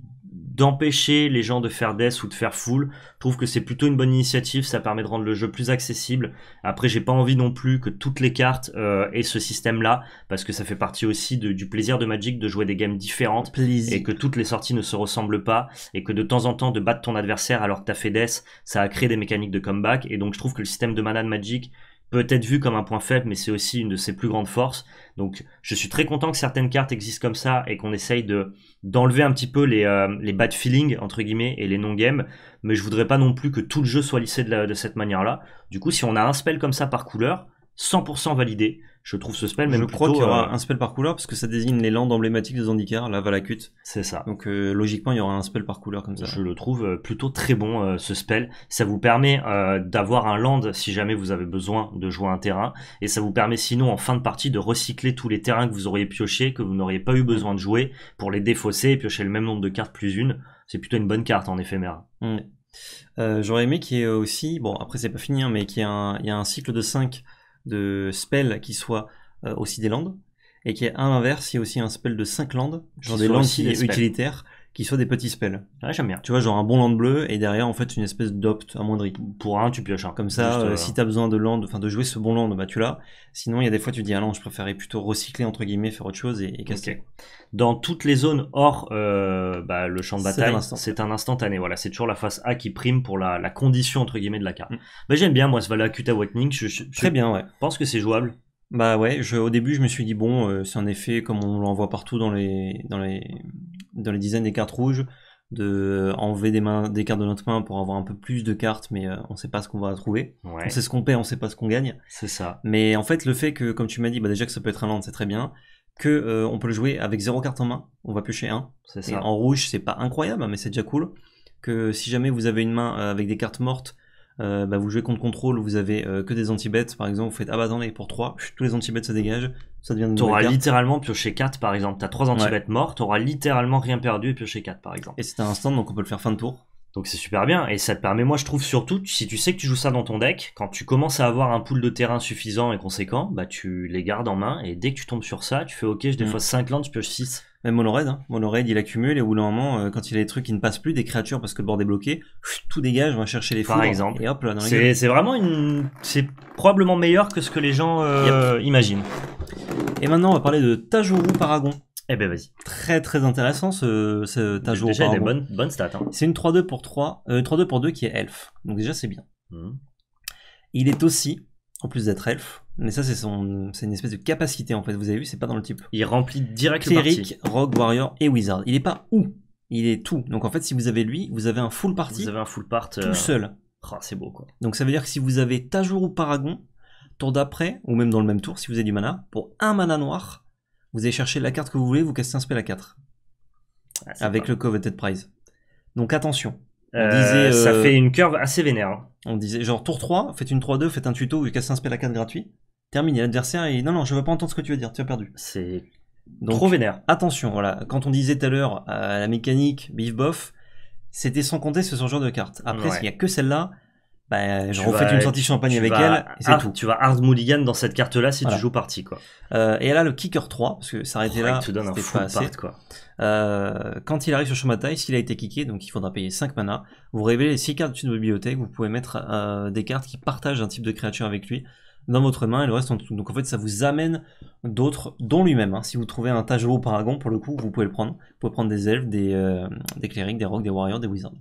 d'empêcher les gens de faire death ou de faire full. Je trouve que c'est plutôt une bonne initiative, ça permet de rendre le jeu plus accessible. Après, j'ai pas envie non plus que toutes les cartes euh, aient ce système-là, parce que ça fait partie aussi du plaisir de Magic de jouer des games différentes, et que toutes les sorties ne se ressemblent pas, et que de temps en temps, de battre ton adversaire alors que t'as fait death, ça a créé des mécaniques de comeback, et donc je trouve que le système de mana de Magic peut-être vu comme un point faible, mais c'est aussi une de ses plus grandes forces. Donc je suis très content que certaines cartes existent comme ça et qu'on essaye de d'enlever un petit peu les, euh, bad feelings entre guillemets et les non-games, mais je voudrais pas non plus que tout le jeu soit lissé de, de cette manière-là. Du coup, si on a un spell comme ça par couleur, 100% validé, je trouve ce spell même Je crois qu'il y aura euh, un spell par couleur parce que ça désigne les landes emblématiques des Zandikar, la Valakut. C'est ça. Donc euh, logiquement, il y aura un spell par couleur comme ça. Je le trouve euh, plutôt très bon ce spell. Ça vous permet d'avoir un land si jamais vous avez besoin de jouer un terrain et ça vous permet sinon en fin de partie de recycler tous les terrains que vous auriez piochés que vous n'auriez pas eu besoin de jouer pour les défausser et piocher le même nombre de cartes plus une. C'est plutôt une bonne carte en éphémère. J'aurais aimé qu'il y ait aussi, bon après c'est pas fini, hein, mais qu'il y ait un cycle de 5 de spell qui soit euh, aussi des landes, et qui à l'inverse un il y a aussi un spell de 5 landes, genre des landes qui est utilitaire, qui soit des petits spells. Ah, j'aime bien. Tu vois, genre un bon land bleu et derrière en fait une espèce d'opt amoindri. Pour un, tu pioches Comme ça, euh, euh, si t'as besoin de land, enfin de jouer ce bon land, bah tu l'as. Sinon, il y a des fois tu dis ah non, je préférais plutôt recycler entre guillemets, faire autre chose et, et casser. Dans toutes les zones hors euh, bah, le champ de bataille, c'est un instantané. Voilà, c'est toujours la face A qui prime pour la, condition entre guillemets de la carte. Mm. Bah, j'aime bien moi ce Valakut Awakening. Très bien, ouais. Pense que c'est jouable. Bah ouais, je, au début je me suis dit bon, euh, c'est un effet comme on l'envoie partout dans les, dans les, dans les dizaines des cartes rouges, de enlever des, mains, des cartes de notre main pour avoir un peu plus de cartes, mais euh, on sait pas ce qu'on va trouver. Ouais. On sait ce qu'on perd, on sait pas ce qu'on gagne. C'est ça. Mais en fait, le fait que, comme tu m'as dit, bah déjà que ça peut être un land, c'est très bien. Que euh, on peut le jouer avec zéro carte en main, on va piocher un. C'est ça. Et en rouge, c'est pas incroyable, mais c'est déjà cool. Que si jamais vous avez une main avec des cartes mortes euh, bah, vous jouez contre contrôle, vous avez euh, que des anti-bêtes, par exemple, vous faites ah bah attendez, pour 3, tous les anti-bêtes se dégagent, ça devient une T'auras littéralement pioché 4 par exemple, t'as 3 anti-bêtes mortes, morts, t'auras littéralement rien perdu et pioché 4 par exemple. Et c'est un instant, donc on peut le faire fin de tour. Donc c'est super bien et ça te permet, moi je trouve surtout, si tu sais que tu joues ça dans ton deck, quand tu commences à avoir un pool de terrain suffisant et conséquent, bah tu les gardes en main et dès que tu tombes sur ça, tu fais ok, je défausse 5 mm. landes, je pioche 6. Même Monoraid, hein. Monoraid il accumule et au bout d'un moment, euh, quand il a des trucs qui ne passent plus, des créatures parce que le bord est bloqué, tout dégage, on va chercher les Par exemple. Et hop là, c'est vraiment une. C'est probablement meilleur que ce que les gens euh, imaginent. Et maintenant on va parler de Tajuru Paragon. Eh ben vas-y. Très très intéressant ce, ce ta jour. Déjà des bonnes, stats. C'est une 3-2 pour 3, 3-2 euh, pour 2 qui est elf. Donc déjà c'est bien. Hmm. Il est aussi, en plus d'être elf, mais ça c'est son, c'est une espèce de capacité en fait. Vous avez vu, c'est pas dans le type. Il remplit direct Cleric, Rogue, Warrior et Wizard. Il est pas où. Il est tout. Donc en fait, si vous avez lui, vous avez un full party. Vous avez un full part. Tout euh, seul. Ah, c'est beau quoi. Donc ça veut dire que si vous avez Tajour ou Paragon, tour d'après, ou même dans le même tour, si vous avez du mana, pour un mana noir, vous allez chercher la carte que vous voulez, vous cassez un spell à 4. Ah, avec le Coveted Prize. Donc attention. On euh, disait, euh, ça fait une curve assez vénère. Hein. On disait genre tour 3, faites une 3-2, faites un tuto, vous cassez un spell à 4 gratuit. Terminé, l'adversaire et non non, je veux pas entendre ce que tu veux dire, tu as perdu. C'est trop vénère. attention, voilà, quand on disait tout à l'heure euh, la mécanique bif bof, c'était sans compter ce genre de cartes. Après, il n'y a que celle-là bah, je refais une sortie champagne avec elle et c'est tout. Tu vas hard mulligan dans cette carte là si tu joues partie quoi. Euh, et elle a le kicker 3 parce que ça été là, il pas assez. Euh, quand il arrive sur champ s'il a été kické, donc il faudra payer 5 mana, vous révélez 6 cartes de votre bibliothèque, vous pouvez mettre euh, des cartes qui partagent un type de créature avec lui dans votre main et le reste en dessous. Donc en fait ça vous amène d'autres, dont lui-même. Hein. Si vous trouvez un Tajo au Paragon, pour le coup vous pouvez le prendre. Vous pouvez prendre des elfes, des, des des rocs, des warriors, des wizards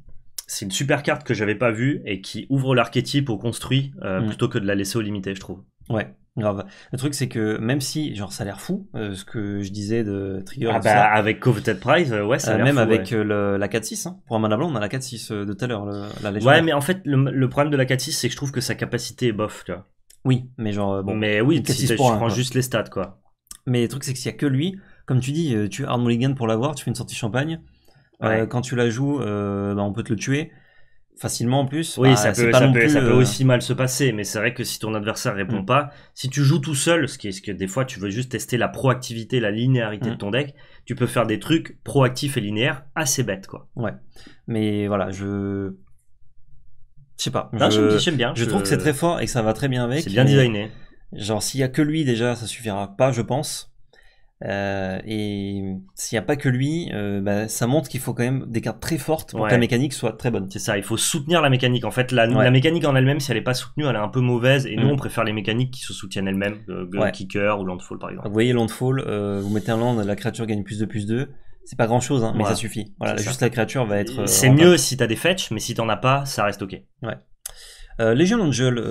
c'est une super carte que j'avais pas vue et qui ouvre l'archétype au construit euh, mm. plutôt que de la laisser au limité, je trouve. Ouais, grave. Le truc, c'est que même si, genre, ça a l'air fou, euh, ce que je disais de Trigger. Ah bah, avec Coveted Prize, euh, ouais, ça a l'air Même avec la 4-6, hein. pour un mana blanc, on a la 4-6 de tout à l'heure, la légende. Ouais, mais en fait, le, problème de la 4-6, c'est que je trouve que sa capacité est bof, tu vois. Oui, mais genre, bon. Mais oui, si tu prends juste les stats, quoi. Mais le truc, c'est que s'il y a que lui, comme tu dis, tu Arnold Mulligan pour l'avoir, tu fais une sortie champagne euh, quand tu la joues, euh, bah, on peut te le tuer facilement en plus. Oui, bah, ça, peut, euh, aussi mal se passer, mais c'est vrai que si ton adversaire répond mm. pas, si tu joues tout seul, ce qui est ce que des fois tu veux juste tester la proactivité, la linéarité de mm. ton deck, tu peux faire des trucs proactifs et linéaires assez bêtes quoi. Ouais, mais voilà, je. Je sais pas. J'aime bien. Je, je trouve que c'est très fort et que ça va très bien avec. C'est bien designé. Genre, s'il y a que lui déjà, ça suffira pas, je pense. Euh, et s'il n'y a pas que lui, euh, bah, ça montre qu'il faut quand même des cartes très fortes pour que la mécanique soit très bonne. C'est ça, il faut soutenir la mécanique. En fait, la, la mécanique en elle-même, si elle n'est pas soutenue, elle est un peu mauvaise. Et nous, mm. on préfère les mécaniques qui se soutiennent elles-mêmes, euh, Kicker ou Landfall par exemple. Vous voyez, Landfall, euh, vous mettez un land, la créature gagne plus de plus de, c'est pas grand chose, hein, mais ça suffit. Voilà, juste la créature va être. c'est mieux si t'as des fetch, mais si t'en as pas, ça reste ok. Ouais. Euh, Legion Angel,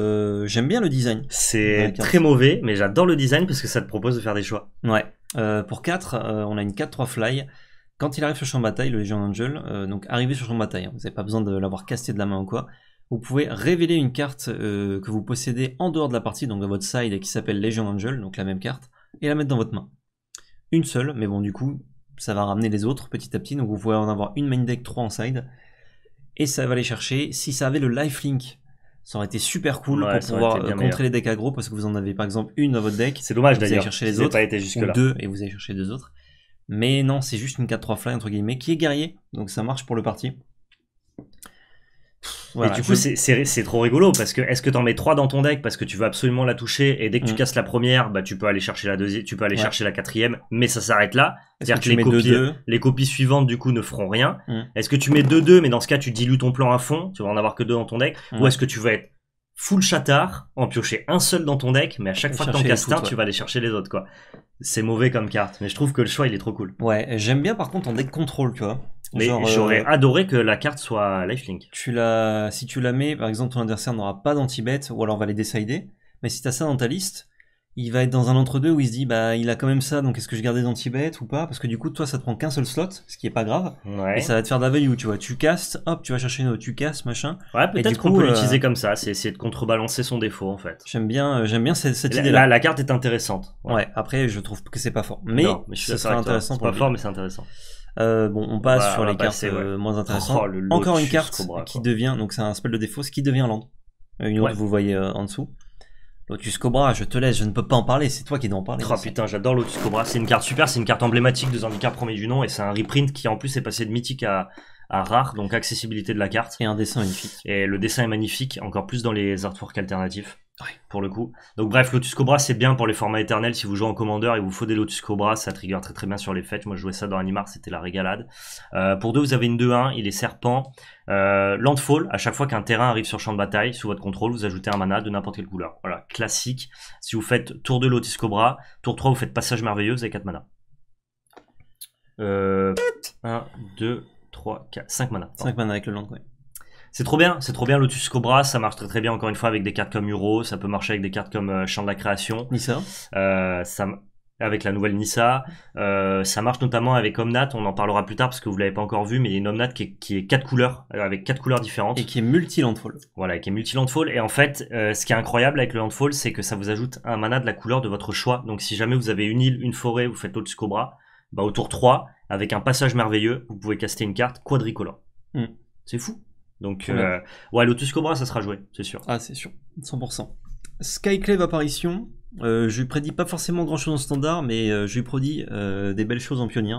j'aime bien le design. C'est très mauvais, mais j'adore le design parce que ça te propose de faire des choix. Ouais. Euh, pour 4, euh, on a une 4-3 fly. Quand il arrive sur champ de bataille, le Legion Angel, euh, donc arrivé sur champ de bataille, hein, vous n'avez pas besoin de l'avoir casté de la main ou quoi, vous pouvez révéler une carte que vous possédez en dehors de la partie, donc dans votre side, qui s'appelle Legion Angel, donc la même carte, et la mettre dans votre main. Une seule, mais bon, du coup, ça va ramener les autres petit à petit, donc vous pouvez en avoir une main deck, 3 en side, et ça va aller chercher, si ça avait le lifelink ça aurait été super cool pour pouvoir euh, contrer les decks aggro parce que vous en avez par exemple une dans votre deck. C'est dommage d'ailleurs. Vous allez chercher les autres. Pas été jusque là. deux et vous avez cherché deux autres. Mais non, c'est juste une 4-3 fly entre guillemets qui est guerrier. Donc ça marche pour le parti et du coup, c'est trop rigolo parce que est-ce que t'en mets trois dans ton deck parce que tu veux absolument la toucher et dès que tu mm. casses la première, bah tu peux aller chercher la deuxième, tu peux aller chercher la quatrième, mais ça s'arrête là. C'est-à-dire que, les, copies, les copies suivantes du coup ne feront rien. Mm. Est-ce que tu mets deux deux mais dans ce cas tu dilues ton plan à fond, tu vas en avoir que deux dans ton deck, ou est-ce que tu vas être full chatard, en piocher un seul dans ton deck, mais à chaque fois que t'en casses un, tu vas aller chercher les autres quoi. C'est mauvais comme carte, mais je trouve que le choix il est trop cool. Ouais, j'aime bien par contre en deck contrôle, tu mais j'aurais euh, adoré que la carte soit lifelink. Tu la, si tu la mets, par exemple, ton adversaire n'aura pas d'anti-bet, ou alors on va les décider. Mais si tu as ça dans ta liste, il va être dans un entre-deux où il se dit, bah, il a quand même ça, donc est-ce que je garde des bet ou pas Parce que du coup, toi, ça te prend qu'un seul slot, ce qui est pas grave. Ouais. Et ça va te faire de la value, tu vois. Tu castes, hop, tu vas chercher une autre, tu castes, machin. Ouais, peut-être qu'on peut euh, l'utiliser comme ça, c'est essayer de contrebalancer son défaut, en fait. J'aime bien, euh, j'aime bien cette, idée-là. La, carte est intéressante. Ouais. après, je trouve que c'est pas fort. Mais, non, mais intéressant pour pas fort, mais c'est intéressant. Euh, bon, on passe bah, sur les cartes euh, moins intéressantes. Oh, encore une carte qui devient, donc c'est un spell de défaut, ce qui devient land. Euh, une autre, vous voyez en dessous. Lotus Cobra, je te laisse, je ne peux pas en parler, c'est toi qui dois en parler. Oh putain, j'adore Lotus Cobra, c'est une carte super, c'est une carte emblématique de handicap premier du nom, et c'est un reprint qui en plus est passé de mythique à, à rare, donc accessibilité de la carte. Et un dessin magnifique. Et le dessin est magnifique, encore plus dans les artworks alternatifs pour le coup. Donc bref, Lotus Cobra, c'est bien pour les formats éternels. Si vous jouez en commandeur et vous faut Lotus Cobra, ça trigger très très bien sur les fêtes, Moi, je jouais ça dans Animar, c'était la régalade. Euh, pour deux, vous avez une 2-1, il est serpent. Euh, Landfall, à chaque fois qu'un terrain arrive sur champ de bataille, sous votre contrôle, vous ajoutez un mana de n'importe quelle couleur. Voilà, classique. Si vous faites tour 2 Lotus Cobra, tour 3, vous faites passage merveilleux, vous avez 4 mana. 1, 2, 3, 4, 5 mana. 5 mana avec le land, c'est trop bien, c'est trop bien Lotus Cobra, ça marche très très bien encore une fois avec des cartes comme Euro, ça peut marcher avec des cartes comme euh, Champ de la Création. Nissa. Euh, ça, avec la nouvelle Nissa. Euh, ça marche notamment avec Omnat, on en parlera plus tard parce que vous l'avez pas encore vu, mais il y a une Omnat qui est, qui quatre couleurs, avec quatre couleurs différentes. Et qui est multi-landfall. Voilà, qui est multi-landfall. Et en fait, ce qui est incroyable avec le landfall, c'est que ça vous ajoute un mana de la couleur de votre choix. Donc si jamais vous avez une île, une forêt, vous faites Lotus Cobra, bah au tour 3, avec un passage merveilleux, vous pouvez caster une carte quadricolore. Hmm. C'est fou. Donc, euh, ouais, Lotus Cobra, ça sera joué, c'est sûr. Ah, c'est sûr, 100%. Skyclave Apparition, euh, je lui prédis pas forcément grand chose en standard, mais euh, je lui prédis des belles choses en pionnier.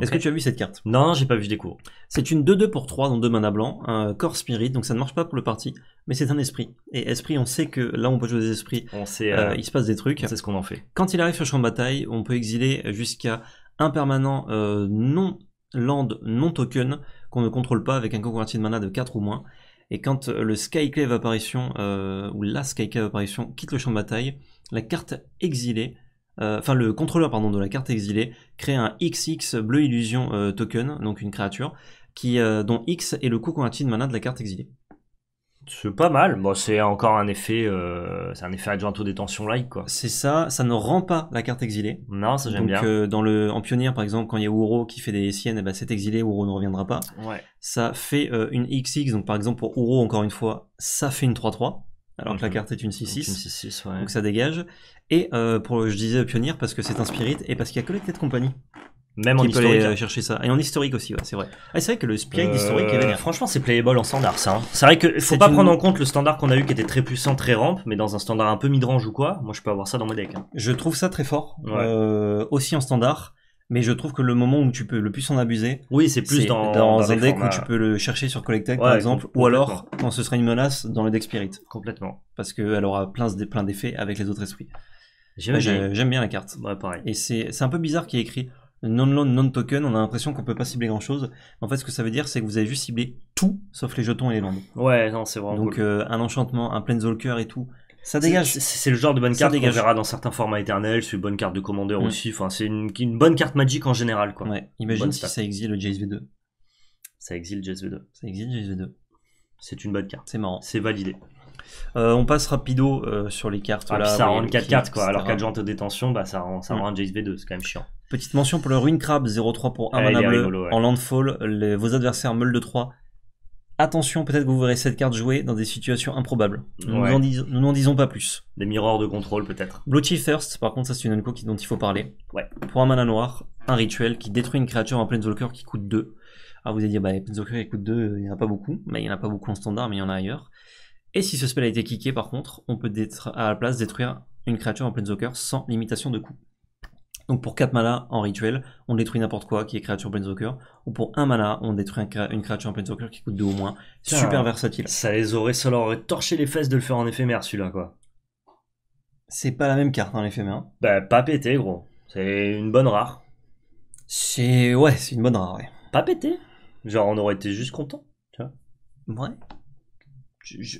Est-ce que tu as vu cette carte Non, j'ai pas vu, je découvre. C'est une 2-2 pour 3 dans deux manas blancs, un corps spirit, donc ça ne marche pas pour le parti, mais c'est un esprit. Et esprit, on sait que là on peut jouer des esprits, on sait, il se passe des trucs. C'est ce qu'on en fait. Quand il arrive sur le champ de bataille, on peut exiler jusqu'à un permanent non land, non token, qu'on ne contrôle pas avec un co-converti de mana de 4 ou moins. Et quand euh, le Skyclave apparition, euh, ou la Skyclave apparition quitte le champ de bataille, la carte exilée, euh, enfin le contrôleur pardon, de la carte exilée, crée un XX bleu illusion euh, token, donc une créature, qui, dont X est le co converti de mana de la carte exilée. C'est pas mal. Bon, c'est encore un effet, euh, c'est un effet adjoint aux détention like quoi. C'est ça. Ça ne rend pas la carte exilée. Non, ça j'aime bien. Donc euh, dans le en pionnière par exemple, quand il y a Uro qui fait des siennes, eh ben, c'est exilé, Uro ne reviendra pas. Ouais. Ça fait euh, une XX. Donc par exemple pour ouro encore une fois, ça fait une 3-3. Alors que la mhm. carte est une 6-6. Donc ça dégage. Et euh, pour je disais pionnière parce que c'est un spirit et parce qu'il y a que les compagnie. Même en historique. Euh, chercher ça. Et en historique aussi, c'est vrai. Ah, c'est vrai que le spirit euh, historique Franchement, c'est playable en standard, ça. Hein. C'est vrai que faut pas prendre en compte le standard qu'on a eu qui était très puissant, très rampe mais dans un standard un peu midrange ou quoi, moi je peux avoir ça dans mon deck. Hein. Je trouve ça très fort, euh, aussi en standard. Mais je trouve que le moment où tu peux le plus en abuser, oui, c'est plus dans, un deck où tu peux le chercher sur collectex par exemple, ou alors quand ce serait une menace dans le deck spirit. Complètement. Parce qu'elle aura plein, plein d'effets avec les autres esprits. J'aime bien la carte. pareil. Et c'est un peu bizarre qu'il ait écrit non-loan, non-token, on a l'impression qu'on peut pas cibler grand-chose. En fait, ce que ça veut dire, c'est que vous avez juste ciblé tout, sauf les jetons et les landes. Ouais, non, c'est vraiment Donc, un enchantement, un enchantement, un Planeswalker et tout, ça dégage. C'est le genre de bonne carte qu'on verra dans certains formats éternels. C'est une bonne carte de commandeur mm. aussi. Enfin, c'est une, bonne carte magique en général. Quoi. Ouais. Imagine si ça exile le JSV2. Ça exile JSV2. Ça exile JSV2. C'est une bonne carte. C'est marrant. C'est validé. Euh, on passe rapido euh, sur les cartes. Ah, ça rend 4 cartes quoi. Alors qu'adjointe aux de détention, bah, ça rend, ça rend mm. un JSV2. C'est quand même chiant. Petite mention pour le Ruin Crab 0-3 pour un mana bleu en landfall. vos adversaires meulent de 3. Attention, peut-être que vous verrez cette carte jouer dans des situations improbables. Nous n'en disons, pas plus. Des miroirs de contrôle peut-être. Blue Chief First, par contre, ça c'est une qui dont il faut parler. Ouais. Pour un mana noir, un rituel qui détruit une créature en Planeswalker qui coûte 2. Alors ah, vous allez dire, bah, Planeswalker qui coûtent 2, il n'y en a pas beaucoup. Mais il n'y en a pas beaucoup en standard, mais il y en a ailleurs. Et si ce spell a été kické, par contre, on peut à la place détruire une créature en Planeswalker sans limitation de coût. Donc pour 4 manas en rituel, on détruit n'importe quoi qui est créature Planeswalker. Ou pour 1 mana, on détruit une créature Planeswalker qui coûte 2 ou moins. Super versatile. Ça les aurait, ça leur aurait torché les fesses de le faire en éphémère celui-là quoi. C'est pas la même carte en hein, éphémère. Bah pas pété gros. C'est une bonne rare. C'est ouais, c'est une bonne rare Pas pété. Genre on aurait été juste content. Tu vois. Ouais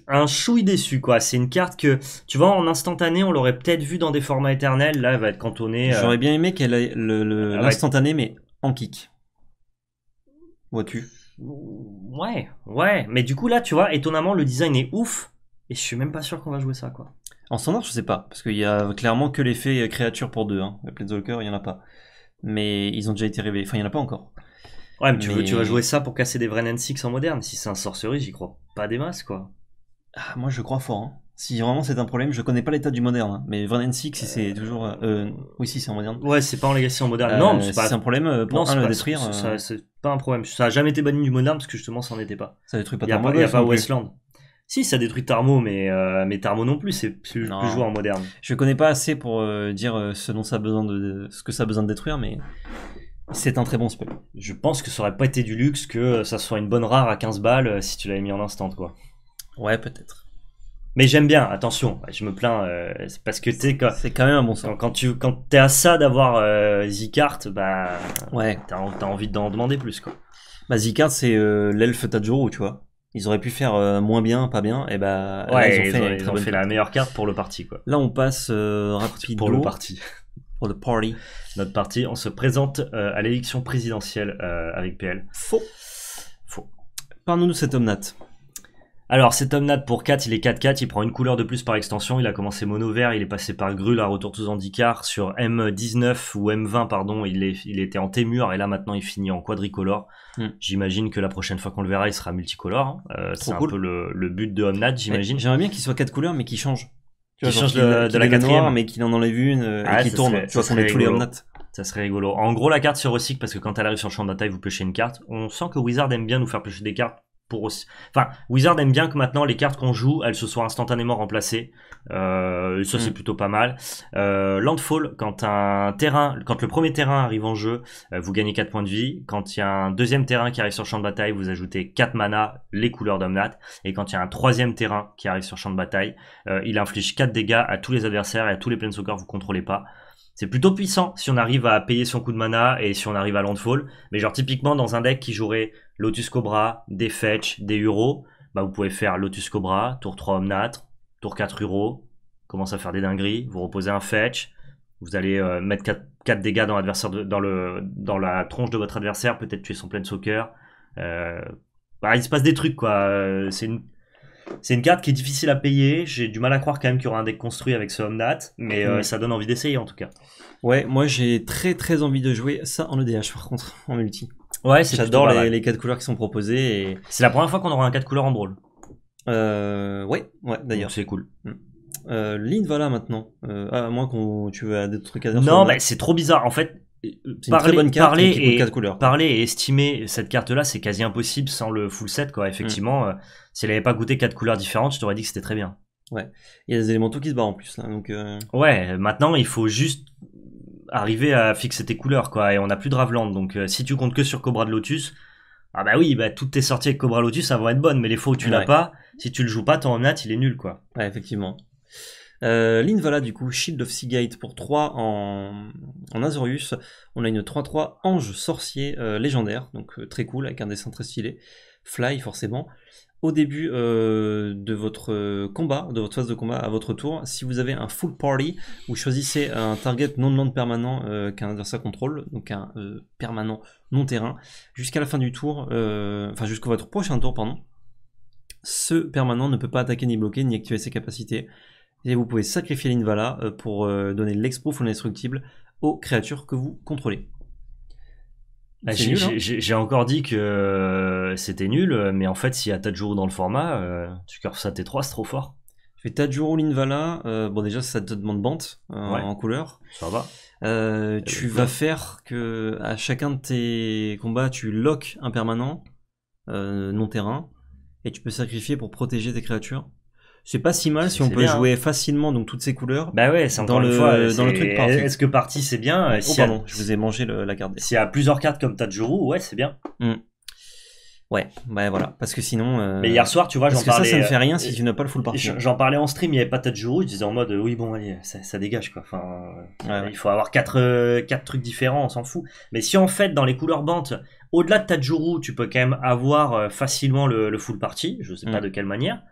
un chouille déçu quoi. C'est une carte que tu vois en instantané, on l'aurait peut-être vu dans des formats éternels. Là, elle va être cantonnée. Euh, J'aurais bien aimé qu'elle ait ah, l'instantané, mais en kick. Vois-tu Ouais, ouais. Mais du coup là, tu vois, étonnamment, le design est ouf. Et je suis même pas sûr qu'on va jouer ça quoi. En standard, je sais pas, parce qu'il y a clairement que l'effet euh, créature pour deux. Hein. La Planeswalker, il y en a pas. Mais ils ont déjà été révélés. Enfin, il y en a pas encore. Ouais, mais tu, Veux, tu vas jouer ça pour casser des n 6 en moderne. Si c'est un sorcerie, j'y crois pas des masses, quoi. Ah, moi, je crois fort. Hein. Si vraiment c'est un problème, je connais pas l'état du moderne. Hein. Mais Vren 6 si c'est euh, toujours. Euh, euh, oui, si c'est en moderne. Ouais, c'est pas en legacy en moderne. non, c'est pas. c'est un problème pour non, un, le détruire. C'est pas un problème. Ça a jamais été banni du moderne parce que justement, ça en était pas. Ça détruit pas Tarmo. Il n'y a pas, Westland. Si, ça détruit Tarmo, mais, mais Tarmo non plus, c'est plus, plus joué en moderne. Je connais pas assez pour dire ce ça besoin de, ce que ça a besoin de détruire, mais c'est un très bon spell. Je pense que ça aurait pas été du luxe que ça soit une bonne rare à 15 balles euh, si tu l'avais mis en instant, quoi. Ouais, peut-être. Mais j'aime bien, attention, je me plains, euh, parce que t'es quand... C'est quand même un bon sens. Quand, tu quand t'es à ça d'avoir z euh, Zicart, bah... Ouais. T'as envie d'en demander plus, quoi. Bah Zicart, c'est l'elfe Tadjuru, tu vois. Ils auraient pu faire moins bien, pas bien, et bah... Ouais, ils ont, fait, la meilleure carte pour le parti, quoi. Là, on passe rapidement... Pour le parti pour notre parti. On se présente euh, à l'élection présidentielle euh, avec PL. Faux. Faux. Parle-nous de cet homme nat. Alors, cet homme nat pour 4, il est 4-4, il prend une couleur de plus par extension. Il a commencé mono vert, il est passé par grue, à Retour tous handicaps sur M19 ou M20, pardon. Il, est, il était en témur et là maintenant il finit en quadricolore. Hmm. J'imagine que la prochaine fois qu'on le verra, il sera multicolore. Hein. Euh, c'est un peu le, but de homme j'imagine. J'aimerais bien qu'il soit quatre couleurs mais qu'il change qui change de, de la quatrième, mais qui en enlève une euh, et ah, qui tourne. tu vois, qu'on met tous les notes Ça serait rigolo. En gros, la carte se recycle parce que quand elle arrive sur le champ de bataille, vous pêchez une carte. On sent que Wizard aime bien nous faire pêcher des cartes Enfin, Wizard aime bien que maintenant les cartes qu'on joue, elles se soient instantanément remplacées. Euh, ça, c'est mm. plutôt pas mal. Euh, Landfall, quand un terrain, quand le premier terrain arrive en jeu, euh, vous gagnez 4 points de vie. Quand il y a un deuxième terrain qui arrive sur le champ de bataille, vous ajoutez 4 mana, les couleurs d'Omnat. Et quand il y a un troisième terrain qui arrive sur champ de bataille, il inflige 4 dégâts à tous les adversaires et à tous les planeswalkers que vous contrôlez pas c'est plutôt puissant si on arrive à payer son coup de mana et si on arrive à Landfall. Mais genre typiquement dans un deck qui jouerait Lotus Cobra, des fetch, des euros, bah, vous pouvez faire Lotus Cobra, tour 3 Omnatre, tour 4 euros, commence à faire des dingueries, vous reposez un fetch, vous allez euh, mettre 4, dégâts dans, dans, le, dans la tronche de votre adversaire, peut-être tuer son plein soccer. Euh, bah, il se passe des trucs quoi. Euh, c'est une, c'est une carte qui est difficile à payer. J'ai du mal à croire quand même qu'il y aura un deck construit avec ce Omnat, mais ça donne envie d'essayer en tout cas. Ouais, moi j'ai très très envie de jouer ça en EDH par contre, en multi. Ouais, j'adore les, les, quatre couleurs qui sont proposées. C'est la première fois qu'on aura un quatre couleurs en brawl. Euh, ouais, d'ailleurs. C'est cool. Mm. Euh, voilà maintenant. Euh, à moins qu'on tu veux des trucs à dire. Non, mais c'est trop bizarre. En fait, parler, bonne carte, parler et, couleurs. parler et estimer cette carte-là, c'est quasi impossible sans le full set. Quoi. Effectivement, mm. euh, si elle avait pas goûté quatre couleurs différentes, je t'aurais dit que c'était très bien. Ouais. Il y a des éléments tout qui se barrent en plus là. Donc, Ouais, maintenant il faut juste arriver à fixer tes couleurs, quoi. Et on n'a plus de Ravland, donc euh, si tu comptes que sur Cobra de Lotus, ah bah oui, bah toutes tes sorties avec Cobra Lotus, ça va être bonne mais les faux tu l'as pas, si tu le joues pas, ton Omnat, il est nul, quoi. effectivement. Euh, Linvala, du coup, Shield of Seagate pour 3 en, en Azorius. On a une 3-3 Ange Sorcier euh, légendaire, donc euh, très cool, avec un dessin très stylé. Fly, forcément au début euh, de votre euh, combat, de votre phase de combat à votre tour, si vous avez un full party, vous choisissez un target non land permanent euh, qu'un adversaire contrôle, donc un permanent non terrain, jusqu'à la fin du tour, enfin jusqu'au votre prochain tour, pendant, Ce permanent ne peut pas attaquer ni bloquer ni activer ses capacités. Et vous pouvez sacrifier l'Invala pour donner l'expo ou l'indestructible aux créatures que vous contrôlez. Bah, hein. J'ai encore dit que euh, c'était nul, mais en fait, s'il y a Tadjuru dans le format, euh, tu curves ça T3, c'est trop fort. Tu fais Tadjuru, Linvala, euh, bon déjà ça te demande bande en couleur. Ça va. tu vas faire que à chacun de tes combats, tu lock un permanent non terrain, et tu peux sacrifier pour protéger tes créatures c'est pas si mal si on peut jouer hein. facilement donc toutes ces couleurs. Bah ouais, c'est dans le, euh, dans le truc Est-ce que parti c'est bien euh, Oh si pardon, je vous ai mangé la carte. S'il y a plusieurs cartes comme Tajuru, ouais, c'est bien. Hmm. Ouais, bah voilà, parce que sinon. Euh, Mais hier soir, tu vois, j'en parlais. Ça, ça ne fait rien si tu n'as pas le full party. J'en parlais en stream, il n'y avait pas Tajuru, je disais en mode, oui, bon, allez, ça, dégage quoi. Enfin, ah il faut avoir 4 quatre, trucs différents, on s'en fout. Mais si en fait, dans les couleurs bantes, au-delà de Tajuru, tu peux quand même avoir facilement le, full party, je sais pas hmm. de quelle manière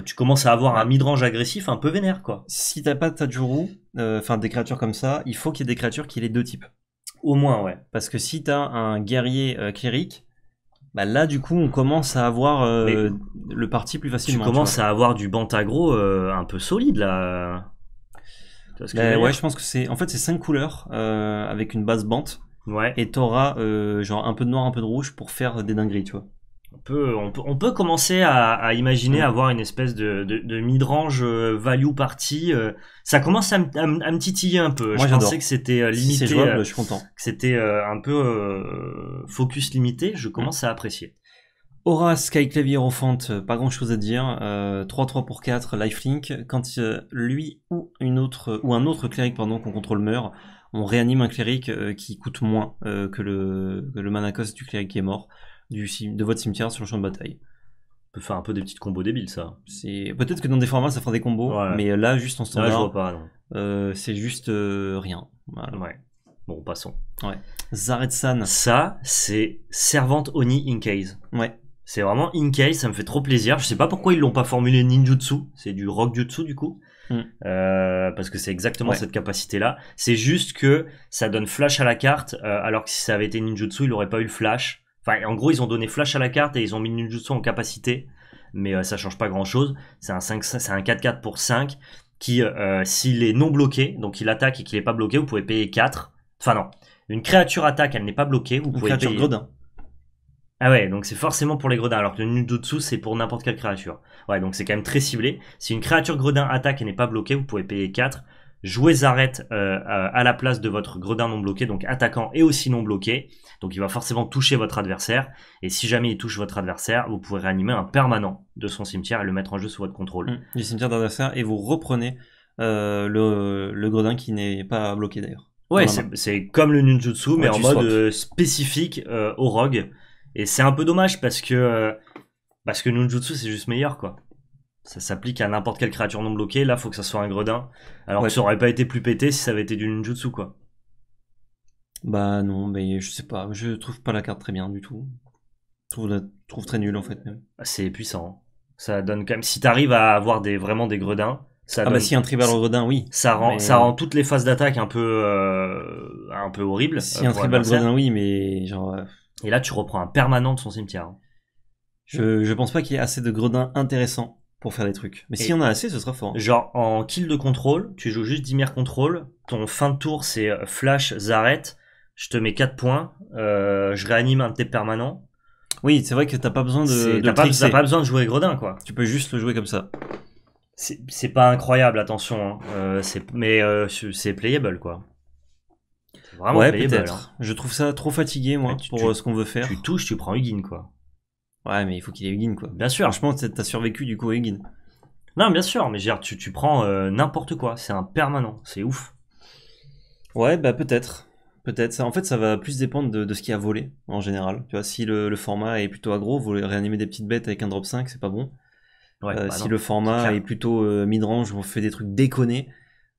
tu commences à avoir un midrange agressif un peu vénère quoi. Si t'as pas de Tajuru, euh, enfin des créatures comme ça, il faut qu'il y ait des créatures qui aient les deux types. Au moins ouais. Parce que si t'as un guerrier euh, cléric, bah là du coup on commence à avoir euh, le parti plus facilement. Tu commences à avoir du bantagro euh, un peu solide là. Bah, ouais je pense que c'est en fait c'est cinq couleurs avec une base bante. Ouais. Et t'auras genre un peu de noir un peu de rouge pour faire des dingueries tu vois on peut, on peut, commencer à, imaginer avoir une espèce de, midrange mid-range euh, value party. Euh. Ça commence à, me titiller un peu. Moi, je pensais que c'était euh, limité. je suis content. Que c'était un peu focus limité. Je commence à apprécier. Aura, Sky Clavier Enfante, pas grand chose à dire. 3-3 pour 4, lifelink. Quand lui ou, une autre, ou un autre cléric pendant qu'on contrôle meurt, on réanime un cléric qui coûte moins que, le, manacost du cléric qui est mort de votre cimetière sur le champ de bataille. On peut faire un peu des petites combos débiles, ça. C'est peut-être que dans des formats ça fera des combos, mais là juste en standard, euh, c'est juste euh, rien. Ouais. Bon, passons. Ouais. Zaretsan. Ça, c'est servante Oni in case. Ouais. C'est vraiment in ça me fait trop plaisir. Je sais pas pourquoi ils l'ont pas formulé ninjutsu, c'est du rock jutsu du coup. Mm. Euh, parce que c'est exactement cette capacité là. C'est juste que ça donne flash à la carte, euh, alors que si ça avait été ninjutsu, il aurait pas eu le flash en gros, ils ont donné Flash à la carte et ils ont mis Ninjutsu en capacité, mais euh, ça change pas grand chose. C'est un 5, c'est un 4-4 pour 5 qui, euh, euh, s'il est non bloqué, donc il attaque et qu'il est pas bloqué, vous pouvez payer 4. Enfin, non. Une créature attaque, elle n'est pas bloquée, vous Une créature gredin. Ah ouais, donc c'est forcément pour les gredins, alors que le c'est pour n'importe quelle créature. Ouais, donc c'est quand même très ciblé. Si une créature gredin attaque et n'est pas bloquée, vous pouvez payer 4. Jouez Zaret euh, à la place de votre gredin non bloqué, donc attaquant et aussi non bloqué. Donc il va forcément toucher votre adversaire. Et si jamais il touche votre adversaire, vous pouvez réanimer un permanent de son cimetière et le mettre en jeu sous votre contrôle. Mmh. du cimetière d'adversaire et vous reprenez euh, le, gredin qui n'est pas bloqué d'ailleurs. Ouais, c'est comme le ninjutsu, mais en mode euh, spécifique au rogue. Et c'est un peu dommage parce que, parce que c'est juste meilleur, quoi. Ça s'applique à n'importe quelle créature non bloquée. Là, faut que ça soit un gredin. Alors que ça aurait pas été plus pété si ça avait été du ninjutsu, quoi. Bah non, mais je sais pas. Je trouve pas la carte très bien du tout. Je trouve, très nul en fait. Ah, c'est puissant. Hein. Ça donne quand même. Si t'arrives à avoir des... vraiment des gredins. Ça ah bah si un tribal gredin, oui. Ça rend, ça rend toutes les phases d'attaque un peu, euh, un peu horrible. Euh, si un tribal gredin, oui, mais genre. Euh, Et là, tu reprends un permanent de son cimetière. Hein. Je, je pense pas qu'il y ait assez de gredins intéressants pour faire des trucs. Mais si on a assez, ce sera fort. Hein. Genre en kill de contrôle, tu joues juste dimir contrôle, ton fin de tour c'est euh, flash, Zaret, je te mets 4 points, euh, je réanime un de permanent. Oui, c'est vrai que t'as pas besoin de. t'as pas, besoin de jouer gredin quoi. Tu peux juste le jouer comme ça. C'est pas incroyable, attention, hein. euh, C'est mais c'est playable quoi. Vraiment ouais, playable. Hein. Je trouve ça trop fatigué moi pour ce qu'on veut faire. Tu touches, tu prends Ugin quoi. Ouais, mais il faut qu'il ait Huguin, quoi. Bien sûr. je pense que t'as survécu du coup à Non, bien sûr, mais genre tu, tu prends euh, n'importe quoi. C'est un permanent. C'est ouf. Ouais, bah peut-être. Peut-être. En fait, ça va plus dépendre de, de, ce qui a volé, en général. Tu vois, si le, format est plutôt agro, vous réanimer des petites bêtes avec un drop 5, c'est pas bon. Euh, bah si le format est, plutôt euh, mid-range, on fait des trucs déconnés,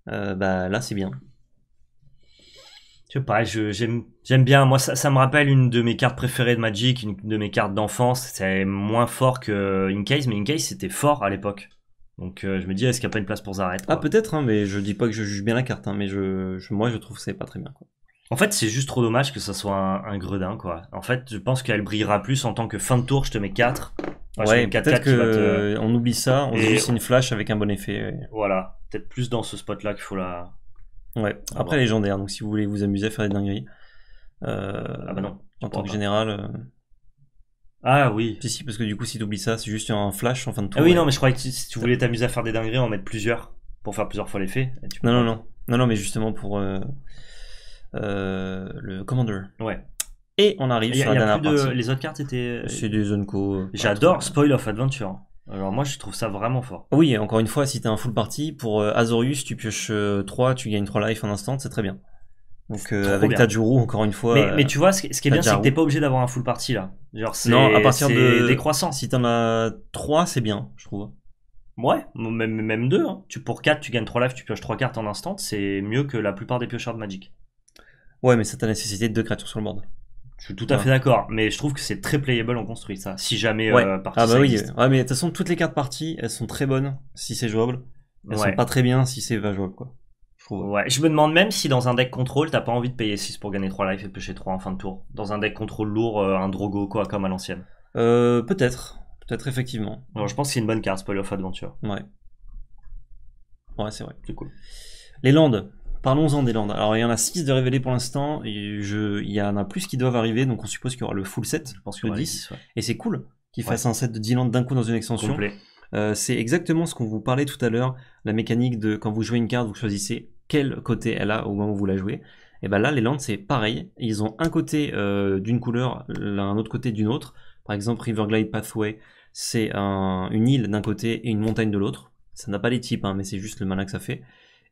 bah là, c'est bien je sais pas, j'aime, j'aime bien. Moi, ça, me rappelle une de mes cartes préférées de Magic, une de mes cartes d'enfance. C'est moins fort que Incase, mais Incase c'était fort à l'époque. Donc euh, je me dis, est-ce qu'il n'y a pas une place pour Zaret Ah peut-être, hein, mais je dis pas que je juge bien la carte, hein, mais je, moi je trouve que c'est pas très bien. En fait, c'est juste trop dommage que ça soit un, gredin, quoi. En fait, je pense qu'elle brillera plus en tant que fin de tour, je te mets 4. ouais, peut-être qu'on on oublie ça, on a une flash avec un bon effet. Voilà, peut-être plus dans ce spot-là qu'il faut la... Ouais, ah après bah. légendaire, donc si vous voulez vous amuser à faire des dingueries. Euh, ah bah non. En tant que général. Euh, ah oui. Si, si, parce que du coup, si tu oublies ça, c'est juste un flash en fin de ah tour. Ah oui, non, mais je croyais que si tu voulais t'amuser à faire des dingueries, en mettre plusieurs pour faire plusieurs fois l'effet. Non, non, non, non. Non, mais justement pour euh, le Commander. Ouais. Et on arrive sur la dernière partie. Les autres cartes étaient. C'est des co. J'adore Spoil of Adventure. Alors moi je trouve ça vraiment fort. Oui, encore une fois, si t'es un full party, pour euh, Azorius, tu pioches 3, euh, tu gagnes 3 life en instant, c'est très bien. Donc euh, avec ta Tajuru, encore une fois. Mais, tu vois, ce, qui est bien, c'est que t'es pas obligé d'avoir un full party là. Genre, non, à partir de décroissant. Si t'en as 3, c'est bien, je trouve. Ouais, même, même 2. Hein. Tu, pour 4, tu gagnes 3 life tu pioches 3 cartes en instant, c'est mieux que la plupart des piocheurs de Magic. Ouais, mais ça t'a nécessité de 2 créatures sur le board. Je suis tout à fait d'accord, mais je trouve que c'est très playable en construit ça, si jamais euh, Ah bah oui, ouais, mais de toute façon, toutes les cartes parties, elles sont très bonnes si c'est jouable, elles sont pas très bien si c'est pas jouable quoi. Je ouais, je me demande même si dans un deck contrôle, t'as pas envie de payer 6 pour gagner 3 life et pêcher 3 en fin de tour. Dans un deck contrôle lourd, euh, un Drogo quoi, comme à l'ancienne. Euh, peut-être, peut-être effectivement. je pense que c'est une bonne carte, Spoil of Adventure. Ouais. Ouais, c'est vrai. C'est cool. Les Landes, Parlons-en des landes. Alors il y en a 6 de révélés pour l'instant, il y en a plus qui doivent arriver, donc on suppose qu'il y aura le full set, je pense 10. Et c'est cool qu'ils fasse fassent un set de 10 landes d'un coup dans une extension. Euh, c'est exactement ce qu'on vous parlait tout à l'heure, la mécanique de quand vous jouez une carte, vous choisissez quel côté elle a au moment où vous la jouez. Et bien là, les landes, c'est pareil. Ils ont un côté euh, d'une couleur, un autre côté d'une autre. Par exemple, Riverglide Pathway, c'est une île d'un côté et une montagne de l'autre. Ça n'a pas les types, hein, mais c'est juste le malin que ça fait.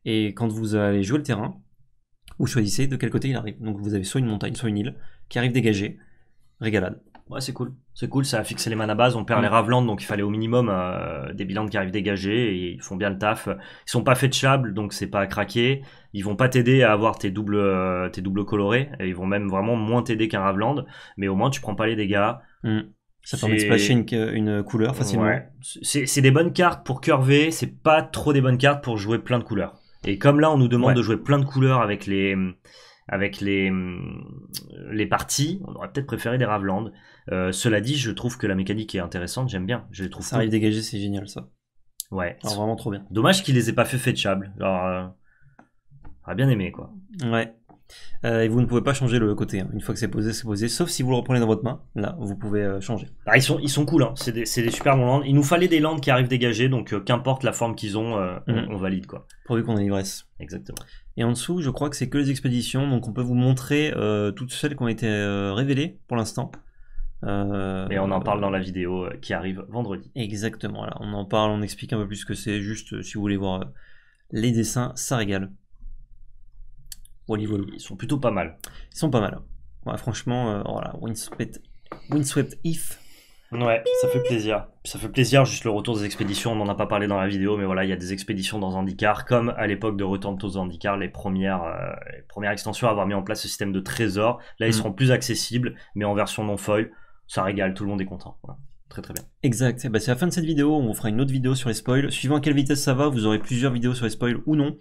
Et quand vous allez jouer le terrain, vous choisissez de quel côté il arrive. Donc vous avez soit une montagne, soit une île qui arrive dégagée. Régalade. Ouais, c'est cool. C'est cool, ça a fixé les mains à base. On perd mm. les ravelandes donc il fallait au minimum euh, des bilans qui arrivent dégagés et ils font bien le taf. Ils sont pas fetchables, donc c'est pas à craquer. Ils vont pas t'aider à avoir tes doubles, euh, tes doubles colorés. ils vont même vraiment moins t'aider qu'un Raveland. Mais au moins, tu prends pas les dégâts. Mm. Ça permet de splasher une, couleur facilement. C'est des bonnes cartes pour curver, c'est pas trop des bonnes cartes pour jouer plein de couleurs. Et comme là, on nous demande de jouer plein de couleurs avec les avec les, les parties, on aurait peut-être préféré des Ravland. Euh, cela dit, je trouve que la mécanique est intéressante, j'aime bien. Je trouve ça arrive dégagé, c'est génial ça. Ouais. Alors, vraiment trop bien. Dommage qu'ils les aient pas fait fetchables. Alors, euh, aurait bien aimé quoi. Ouais. Euh, et vous ne pouvez pas changer le côté. Hein. Une fois que c'est posé, c'est posé. Sauf si vous le reprenez dans votre main. Là, vous pouvez euh, changer. Ah, ils, sont, ils sont cool. Hein. C'est des, des, super bons landes. Il nous fallait des landes qui arrivent dégagées. Donc, euh, qu'importe la forme qu'ils ont, mhm. on, valide. quoi. Pourvu qu'on ait l'ivresse. Exactement. Et en dessous, je crois que c'est que les expéditions. Donc, on peut vous montrer toutes celles qui ont été révélées pour l'instant. et on en parle dans la vidéo qui arrive vendredi. Exactement. on en parle, on explique un peu plus ce que c'est. Juste si vous voulez voir les dessins, ça régale niveau Ils sont plutôt pas mal. Ils sont pas mal. franchement, euh, Windswept, If. Ouais, ça fait plaisir. Ça fait plaisir, juste le retour des expéditions. On n'en a pas parlé dans la vidéo, mais voilà, il y a des expéditions dans Zandikar, comme à l'époque de Return to Zandikar, les premières, euh, premières extensions à avoir mis en place ce système de trésors. Là, ils mm. seront plus accessibles, mais en version non foil Ça régale, tout le monde est content. Très très bien. Exact. Bah, c'est la fin de cette vidéo. On vous fera une autre vidéo sur les spoils. Suivant à quelle vitesse ça va, vous aurez plusieurs vidéos sur les spoils ou non.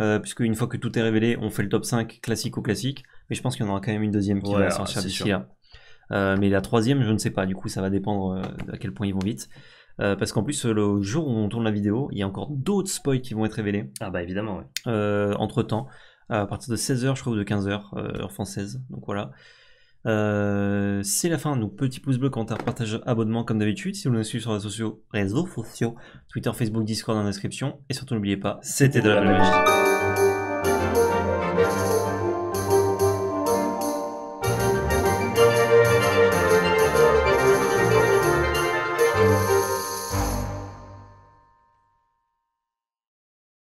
Euh, puisque une fois que tout est révélé, on fait le top 5 classique au classique, mais je pense qu'il y en aura quand même une deuxième qui va sortir d'ici là. Euh, mais la troisième, je ne sais pas, du coup ça va dépendre euh, à quel point ils vont vite. parce qu'en plus, le jour où on tourne la vidéo, il y a encore d'autres spoils qui vont être révélés. Ah bah évidemment, ouais. entre temps, à partir de 16h, je crois, ou de 15h, heure française, donc voilà. Euh, c'est la fin, donc petit pouce bleu, commentaire, partage, abonnement comme d'habitude. Si vous nous suivez sur les réseaux sociaux, Twitter, Facebook, Discord dans la description. Et surtout n'oubliez pas, c'était de la magie.